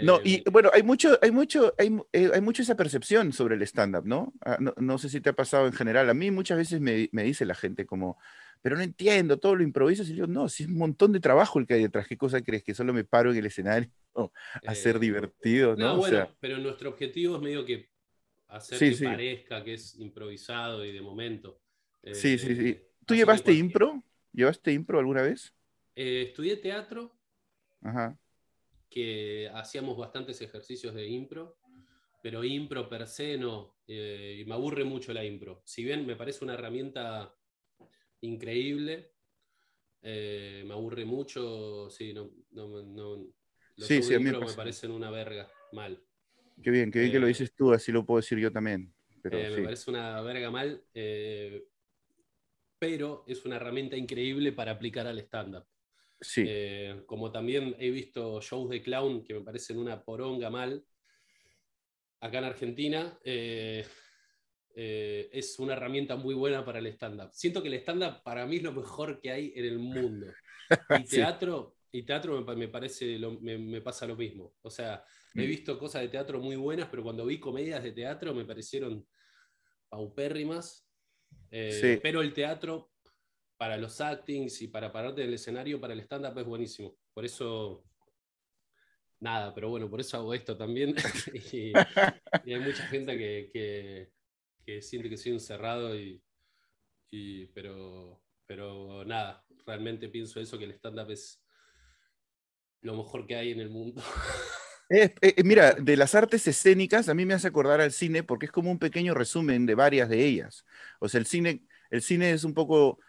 no, y eh, bueno, hay mucho, hay mucho, hay, eh, hay mucho esa percepción sobre el stand-up, ah, ¿no? ¿no? sé si te ha pasado en general. A mí muchas veces me, me dice la gente como, pero no entiendo, todo lo improvisas. Y yo, no, si es un montón de trabajo el que hay detrás, ¿qué cosa crees? Que solo me paro en el escenario a ser eh, divertido, ¿no? bueno, pero nuestro objetivo es medio que hacer que parezca que es improvisado y de momento. sí, sí, sí. ¿Tú llevaste impro? ¿Llevaste impro alguna vez? estudié teatro. Ajá que hacíamos bastantes ejercicios de impro, pero impro per se no, eh, y me aburre mucho la impro. Si bien me parece una herramienta increíble, eh, me aburre mucho, sí, no, los sí, me, parecen una verga, mal. Qué bien, qué bien que lo eh, dices tú, así lo puedo decir yo también. Me parece una verga mal, pero es una herramienta increíble para aplicar al stand-up. Sí. Eh, como también he visto shows de clown que me parecen una poronga mal, acá en Argentina, eh, eh, es una herramienta muy buena para el stand-up. Siento que el stand-up para mí es lo mejor que hay en el mundo. Y teatro, y teatro me, parece, me, pasa lo mismo. O sea, he mm. visto cosas de teatro muy buenas, pero cuando vi comedias de teatro me parecieron paupérrimas. Pero el teatro para los actings y para pararte del escenario para el stand-up es buenísimo. Por eso, nada, pero bueno, por eso hago esto también. y, hay mucha gente que, que, siente que soy encerrado, y, y, pero, pero nada, realmente pienso eso, que el stand-up es lo mejor que hay en el mundo. Eh, eh, mira, de las artes escénicas a mí me hace acordar al cine porque es como un pequeño resumen de varias de ellas. O sea, el cine, el cine es un poco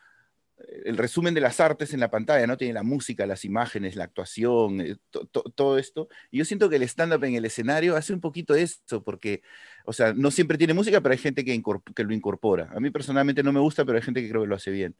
el resumen de las artes en la pantalla, ¿no? Tiene la música, las imágenes, la actuación, eh, todo esto. Y yo siento que el stand-up en el escenario hace un poquito eso, porque, o sea, no siempre tiene música, pero hay gente que, que lo incorpora. A mí personalmente no me gusta, pero hay gente que creo que lo hace bien.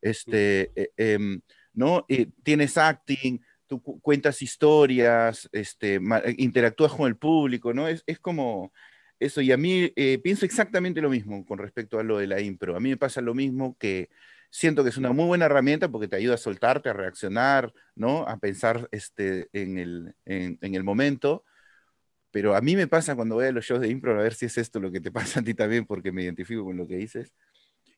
Este, eh, em, ¿no? tienes acting, tú cuentas historias, este, eh, interactúas con el público, ¿no? Es, es como eso. Y a mí pienso exactamente lo mismo con respecto a lo de la impro. A mí me pasa lo mismo que siento que es una muy buena herramienta porque te ayuda a soltarte, a reaccionar, ¿no? A pensar este, en, el, en, el momento. Pero a mí me pasa cuando voy a los shows de impro, a ver si es esto lo que te pasa a ti también, porque me identifico con lo que dices,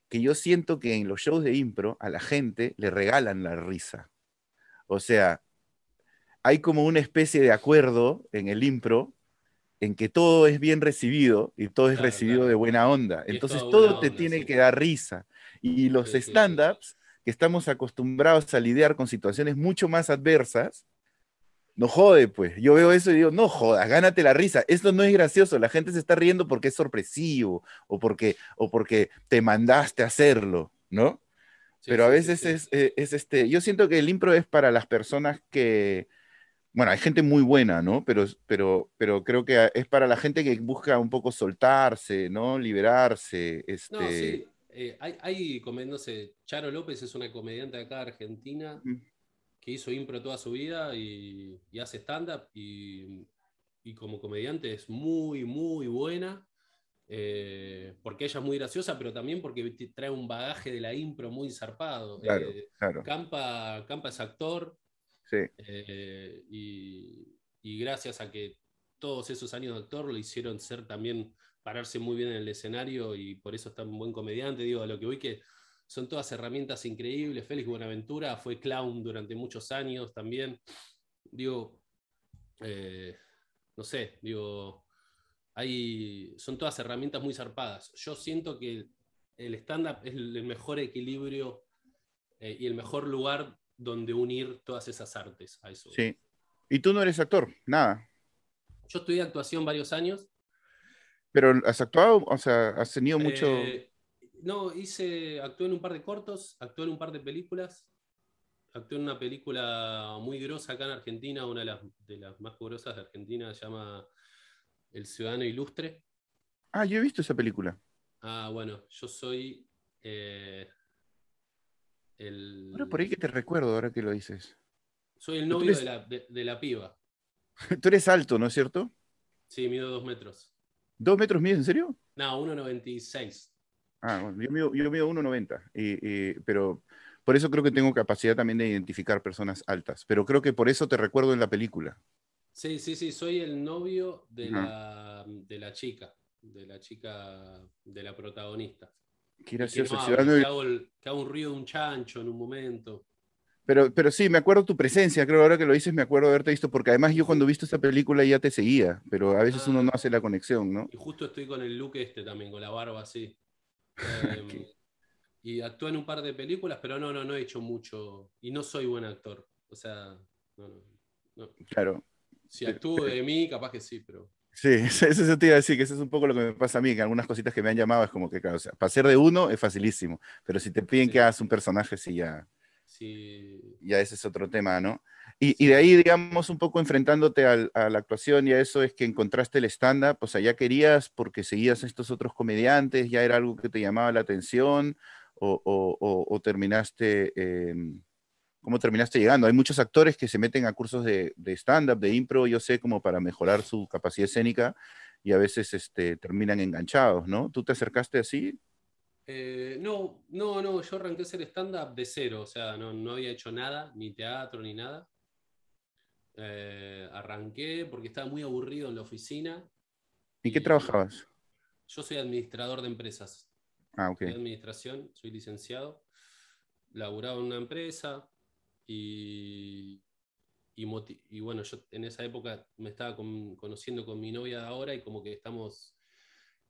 que yo siento que en los shows de impro a la gente le regalan la risa. O sea, hay como una especie de acuerdo en el impro en que todo es bien recibido y todo es recibido de buena onda. Entonces todo te tiene que dar risa. Y los stand-ups, que estamos acostumbrados a lidiar con situaciones mucho más adversas, no jode, pues. Yo veo eso y digo, no jodas, gánate la risa. Esto no es gracioso. La gente se está riendo porque es sorpresivo o porque, o porque te mandaste a hacerlo, ¿no? Pero a veces eh, Es, este. Yo siento que el impro es para las personas que. Bueno, hay gente muy buena, ¿no? Pero, pero, pero creo que es para la gente que busca un poco soltarse, ¿no? Liberarse. Este... Eh, hay, Charo López es una comediante acá de Argentina que hizo impro toda su vida y, hace stand-up y, como comediante es muy, muy buena. Eh, porque ella es muy graciosa, pero también porque trae un bagaje de la impro muy zarpado. Eh, Campa, Campa es actor. Eh, y, y gracias a que todos esos años de actor lo hicieron ser también pararse muy bien en el escenario y por eso es tan buen comediante. Digo, a lo que voy que son todas herramientas increíbles. Félix Buenaventura fue clown durante muchos años también. Digo, eh, no sé, digo, hay, son todas herramientas muy zarpadas. Yo siento que el stand-up es el mejor equilibrio eh, y el mejor lugar donde unir todas esas artes a eso. Sí. ¿Y tú no eres actor? Nada. Yo estudié actuación varios años pero has actuado, o sea, has tenido mucho... Eh, no, hice, actué en un par de cortos, actué en un par de películas, actué en una película muy grosa acá en Argentina, una de las, más poderosas de Argentina, se llama El Ciudadano Ilustre. Ah, yo he visto esa película. Ah, bueno, yo soy... el... Eh, ahora por ahí que te recuerdo, ahora que lo dices. Soy el novio de, la, de la piba. Tú eres alto, ¿no es cierto? Sí, mido dos metros. ¿Dos metros mides, en serio? No, 1,96. Ah, yo mido, 1,90, pero por eso creo que tengo capacidad también de identificar personas altas, pero creo que por eso te recuerdo en la película. Sí, sí, sí, soy el novio de, la, de la chica, de la chica, de la protagonista. Qué gracioso. Que, que, hago que hago un río de un chancho en un momento. Pero, pero sí, me acuerdo tu presencia, creo ahora que lo dices me acuerdo de haberte visto, porque además yo cuando he visto esta película ya te seguía, pero a veces uno ah. no hace la conexión, ¿no? Y justo estoy con el look este también, con la barba así. Em, y actúo en un par de películas, pero no, no, no he hecho mucho. Y no soy buen actor. O sea, no, no. Claro. Si actúo de mí, capaz que sí, pero... Sí, eso, se te iba a decir, que eso es un poco lo que me pasa a mí, que algunas cositas que me han llamado es como que, claro, para ser de uno es facilísimo, pero si te piden que hagas un personaje, sí ya... Sí. Ya ese es otro tema, ¿no? Y, y de ahí, digamos, un poco enfrentándote a la actuación y a eso es que encontraste el stand-up, o sea, ya querías porque seguías a estos otros comediantes, ya era algo que te llamaba la atención o, o, terminaste... Em, ¿Cómo terminaste llegando? Hay muchos actores que se meten a cursos de, stand-up, de impro, yo sé, como para mejorar su capacidad escénica y a veces este, terminan enganchados, ¿no? ¿Tú te acercaste así? Eh, no, no, no, yo arranqué a hacer stand-up de cero, o sea, no, había hecho nada, ni teatro, ni nada. Eh, arranqué porque estaba muy aburrido en la oficina. ¿Y, qué trabajabas? Yo soy administrador de empresas. Ah, ok. Soy administración, soy licenciado. Laboraba en una empresa y, bueno, yo en esa época me estaba conociendo con mi novia de ahora y como que estamos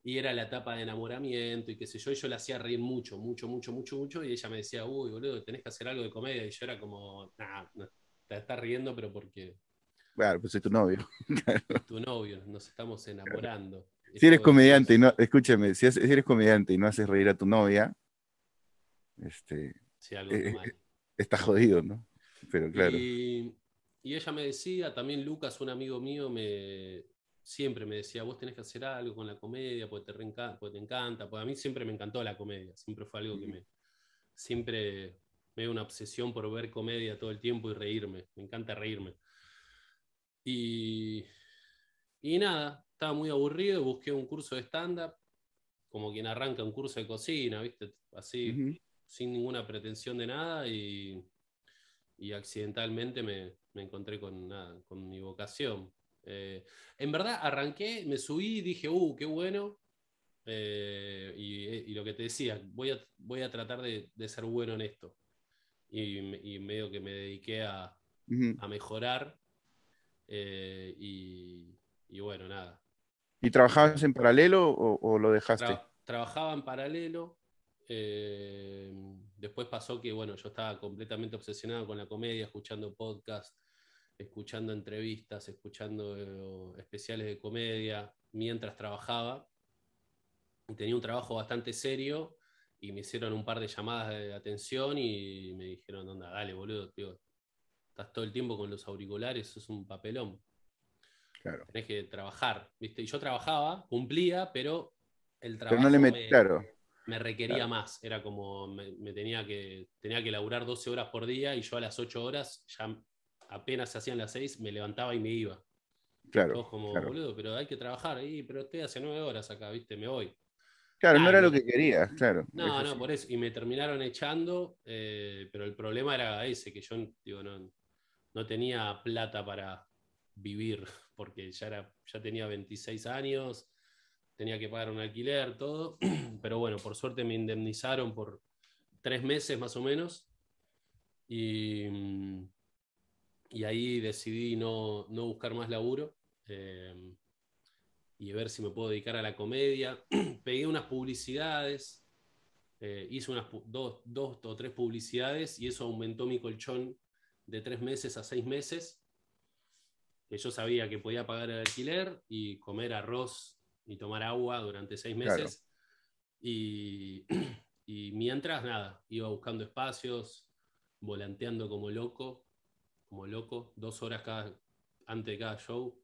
y era la etapa de enamoramiento y qué sé yo, y yo la hacía reír mucho, mucho, mucho, mucho, mucho, y ella me decía, uy, boludo, tenés que hacer algo de comedia, y yo era como, nah, no, te estás riendo, pero porque... Bueno, pues soy tu novio. tu novio, nos estamos enamorando. Si eres comediante y no, escúcheme, si, eres comediante y no haces reír a tu novia, este, sí, algo eh, está eh, jodido, ¿no? Pero claro. y ella me decía, también Lucas, un amigo mío, me, siempre me decía, vos tenés que hacer algo con la comedia, porque te, reenca te encanta, porque a mí siempre me encantó la comedia, siempre fue algo que me, siempre me dio una obsesión por ver comedia todo el tiempo y reírme, me encanta reírme. Y, y nada, estaba muy aburrido, busqué un curso de stand-up, como quien arranca un curso de cocina, ¿viste? Así, sin ninguna pretensión de nada y, accidentalmente me, encontré con, con mi vocación eh, en verdad, arranqué, me subí y dije, uh, qué bueno. Eh, eh, y, lo que te decía, voy a, voy a tratar de, ser bueno en esto. Y, medio que me dediqué a, mejorar. y, bueno, nada. ¿Y trabajabas en paralelo o, lo dejaste? trabajaba en paralelo. después pasó que, bueno, yo estaba completamente obsesionado con la comedia, escuchando podcasts escuchando entrevistas, escuchando eh, especiales de comedia mientras trabajaba. tenía un trabajo bastante serio y me hicieron un par de llamadas de atención y me dijeron, onda, dale, boludo, tío, estás todo el tiempo con los auriculares, eso es un papelón. Claro. Tenés que trabajar, ¿viste? Y yo trabajaba, cumplía, pero el trabajo me, me, requería más. Era como, me, tenía, que, tenía que laburar 12 horas por día y yo a las 8 horas ya apenas se hacían las seis, me levantaba y me iba. Claro. como, boludo, pero hay que trabajar ahí, pero estoy hace nueve horas acá, viste, me voy. Claro, no era lo que quería, claro. No, no, por eso. Y me terminaron echando, eh, pero el problema era ese, que yo digo, no, no tenía plata para vivir, porque ya, era, ya tenía 26 años, tenía que pagar un alquiler, todo. Pero bueno, por suerte me indemnizaron por tres meses más o menos. Y mm, y ahí decidí no, buscar más laburo eh, y ver si me puedo dedicar a la comedia. Pegué unas publicidades, eh, hice unas dos, o tres publicidades y eso aumentó mi colchón de tres meses a seis meses, que yo sabía que podía pagar el alquiler y comer arroz y tomar agua durante seis meses. y mientras, nada, iba buscando espacios, volanteando como loco como loco, dos horas antes de cada show.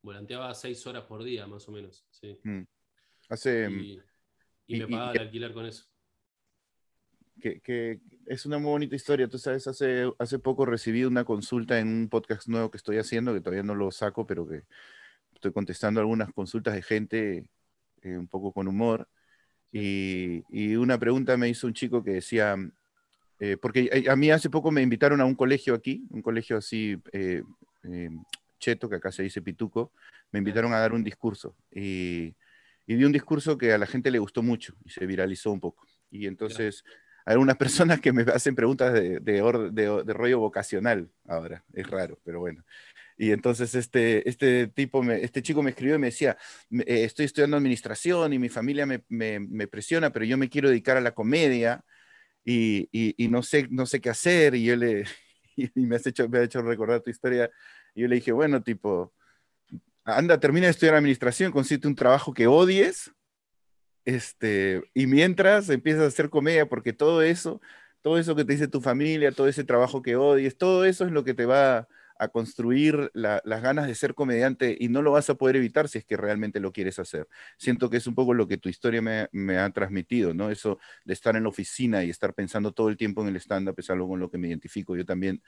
Volanteaba seis horas por día, más o menos. Mm. Hace, y, mm, me pagaba el alquiler con eso. Que, es una muy bonita historia. Tú sabes, hace, hace poco recibí una consulta en un podcast nuevo que estoy haciendo, que todavía no lo saco, pero que estoy contestando algunas consultas de gente eh, un poco con humor. Y, y, una pregunta me hizo un chico que decía, eh, porque eh, a mí hace poco me invitaron a un colegio aquí, un colegio así eh, cheto, que acá se dice pituco, me invitaron a dar un discurso. Y, y, di un discurso que a la gente le gustó mucho y se viralizó un poco. Y entonces hay algunas personas que me hacen preguntas de, de, rollo vocacional ahora, es raro, pero bueno. Y entonces este, este tipo, este chico me escribió y me decía, estoy estudiando administración y mi familia me, me presiona, pero yo me quiero dedicar a la comedia y, no, sé, no sé qué hacer. Y yo le, y me, has hecho, me ha hecho recordar tu historia. Y yo le dije, bueno, tipo, anda, termina de estudiar administración, consiste un trabajo que odies. Este, y mientras empiezas a hacer comedia, porque todo eso, todo eso que te dice tu familia, todo ese trabajo que odies, todo eso es lo que te va, a construir las ganas de ser comediante y no lo vas a poder evitar si es que realmente lo quieres hacer. Siento que es un poco lo que tu historia me, ha transmitido, ¿no? Eso de estar en la oficina y estar pensando todo el tiempo en el stand-up es algo con lo que me identifico. Yo también,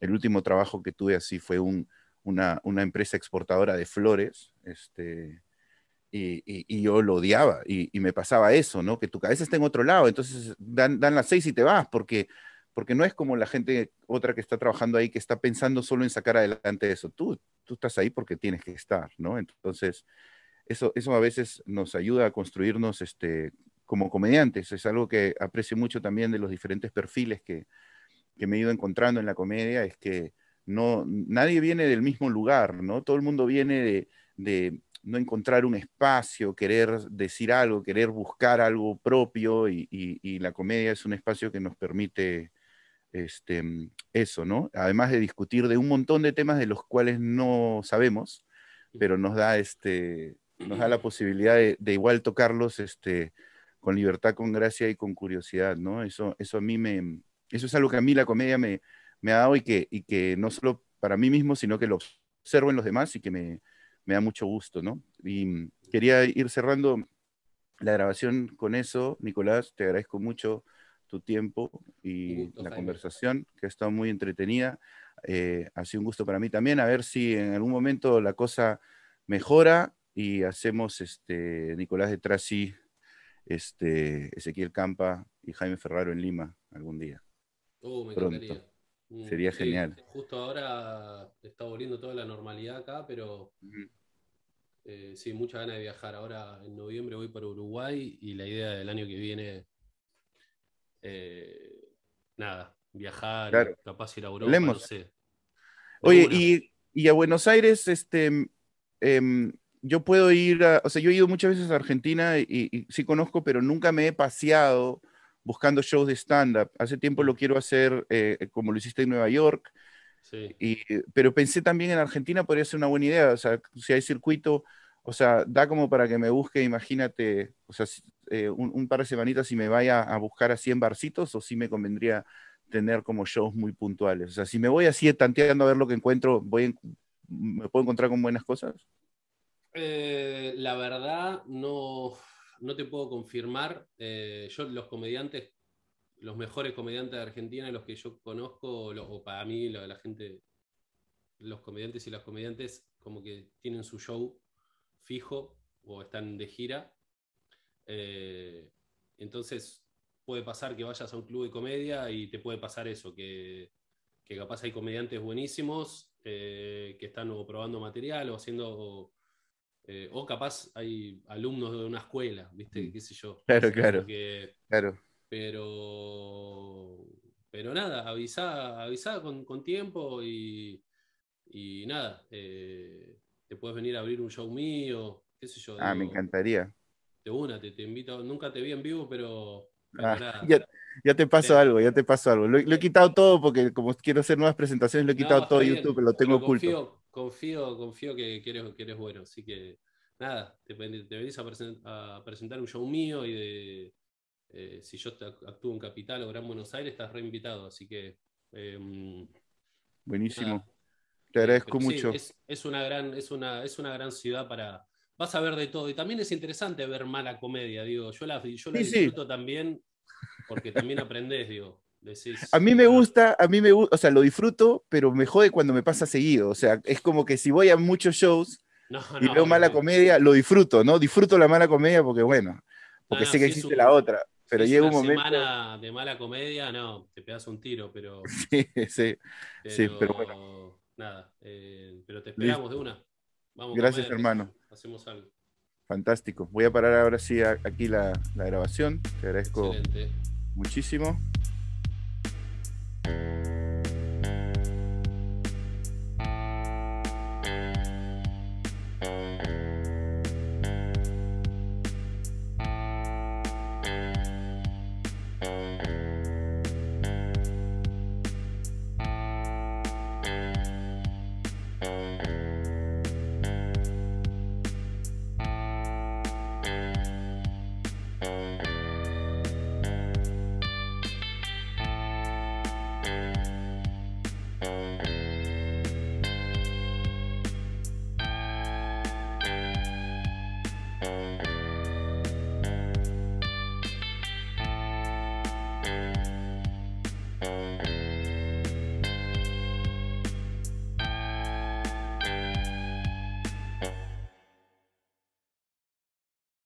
el último trabajo que tuve así fue una, empresa exportadora de flores, este, y, yo lo odiaba y, me pasaba eso, ¿no? Que tu cabeza está en otro lado, entonces dan, dan las seis y te vas porque porque no es como la gente otra que está trabajando ahí que está pensando solo en sacar adelante eso. Tú, tú estás ahí porque tienes que estar, ¿no? Entonces, eso, eso a veces nos ayuda a construirnos este, como comediantes. Es algo que aprecio mucho también de los diferentes perfiles que, que me he ido encontrando en la comedia, es que no, nadie viene del mismo lugar, ¿no? Todo el mundo viene de, no encontrar un espacio, querer decir algo, querer buscar algo propio y, y la comedia es un espacio que nos permite este, mm, eso, ¿no? Además de discutir de un montón de temas de los cuales no sabemos, pero nos da, este, nos da la posibilidad de, igual tocarlos este, con libertad, con gracia y con curiosidad, ¿no? Eso, eso a mí me, mm, eso es algo que a mí la comedia me, me ha dado y que, y que no solo para mí mismo, sino que lo observo en los demás y que me, me da mucho gusto, ¿no? Y mm, quería ir cerrando la grabación con eso, Nicolás, te agradezco mucho tu tiempo y la conversación, que ha estado muy entretenida. Eh, ha sido un gusto para mí también, a ver si en algún momento la cosa mejora y hacemos este, Nicolás de Tracy, este, Ezequiel Campa y Jaime Ferraro en Lima algún día. Oh, me encantaría. Uh, Sería genial. Justo ahora está volviendo toda la normalidad acá, pero eh, sí, mucha ganas de viajar. Ahora en noviembre voy para Uruguay y la idea del año que viene eh, nada, viajar, capaz ir a Europa, no sé. Oye, y, a Buenos Aires, este, em, em, yo puedo ir, o sea, yo he ido muchas veces a Argentina y, sí conozco, pero nunca me he paseado buscando shows de stand-up. Hace tiempo lo quiero hacer eh, como lo hiciste en Nueva York. pero pensé también en Argentina podría ser una buena idea. O sea, si hay circuito, o sea, da como para que me busque, imagínate, eh, un, par de semanitas si me vaya a buscar a 100 barcitos o si me convendría tener como shows muy puntuales. O sea, si me voy así tanteando a ver lo que encuentro, voy ¿me puedo encontrar con buenas cosas? Eh, la verdad, no, te puedo confirmar. Eh, yo los comediantes, los mejores comediantes de Argentina, los que yo conozco, o para mí, la, la gente, los comediantes y las comediantes como que tienen su show fijo o están de gira. Eh, entonces puede pasar que vayas a un club de comedia y te puede pasar eso, que, que capaz hay comediantes buenísimos eh, que están probando material o haciendo... Eh, o capaz hay alumnos de una escuela, ¿viste? Mm. ¿Qué sé yo? Claro, claro. claro. Pero, pero nada, avisá, avisá con, tiempo y, nada te puedes venir a abrir un show mío, qué sé yo. Ah, me encantaría. Te una, te, invito, nunca te vi en vivo, pero... Ah, ya, te paso algo, ya te paso algo. Lo, he quitado todo porque como quiero hacer nuevas presentaciones, lo he quitado todo YouTube, lo tengo confío, oculto. Confío, confío que, eres, bueno, así que nada, te, venís a, presentar un show mío y eh, si yo actúo en Capital o Gran Buenos Aires, estás reinvitado, así que... Em, Buenísimo agradezco mucho. es, una gran, es, una, es una gran ciudad para. Vas a ver de todo. Y también es interesante ver mala comedia, digo. Yo la, yo disfruto también porque también aprendes digo. a mí me ah". gusta, a mí me o sea, lo disfruto, pero me jode cuando me pasa seguido. O sea, es como que si voy a muchos shows y veo mala comedia, lo disfruto, ¿no? Disfruto la mala comedia porque, bueno, porque ah, sé que existe la otra. Pero llega un momento. semana de mala comedia, no, te pegas un tiro, pero. sí, sí, sí, pero bueno nada, eh, pero te esperamos de una. Vamos, Gracias, hermano. Hacemos algo. Fantástico. Voy a parar ahora sí aquí la, grabación. Te agradezco muchísimo.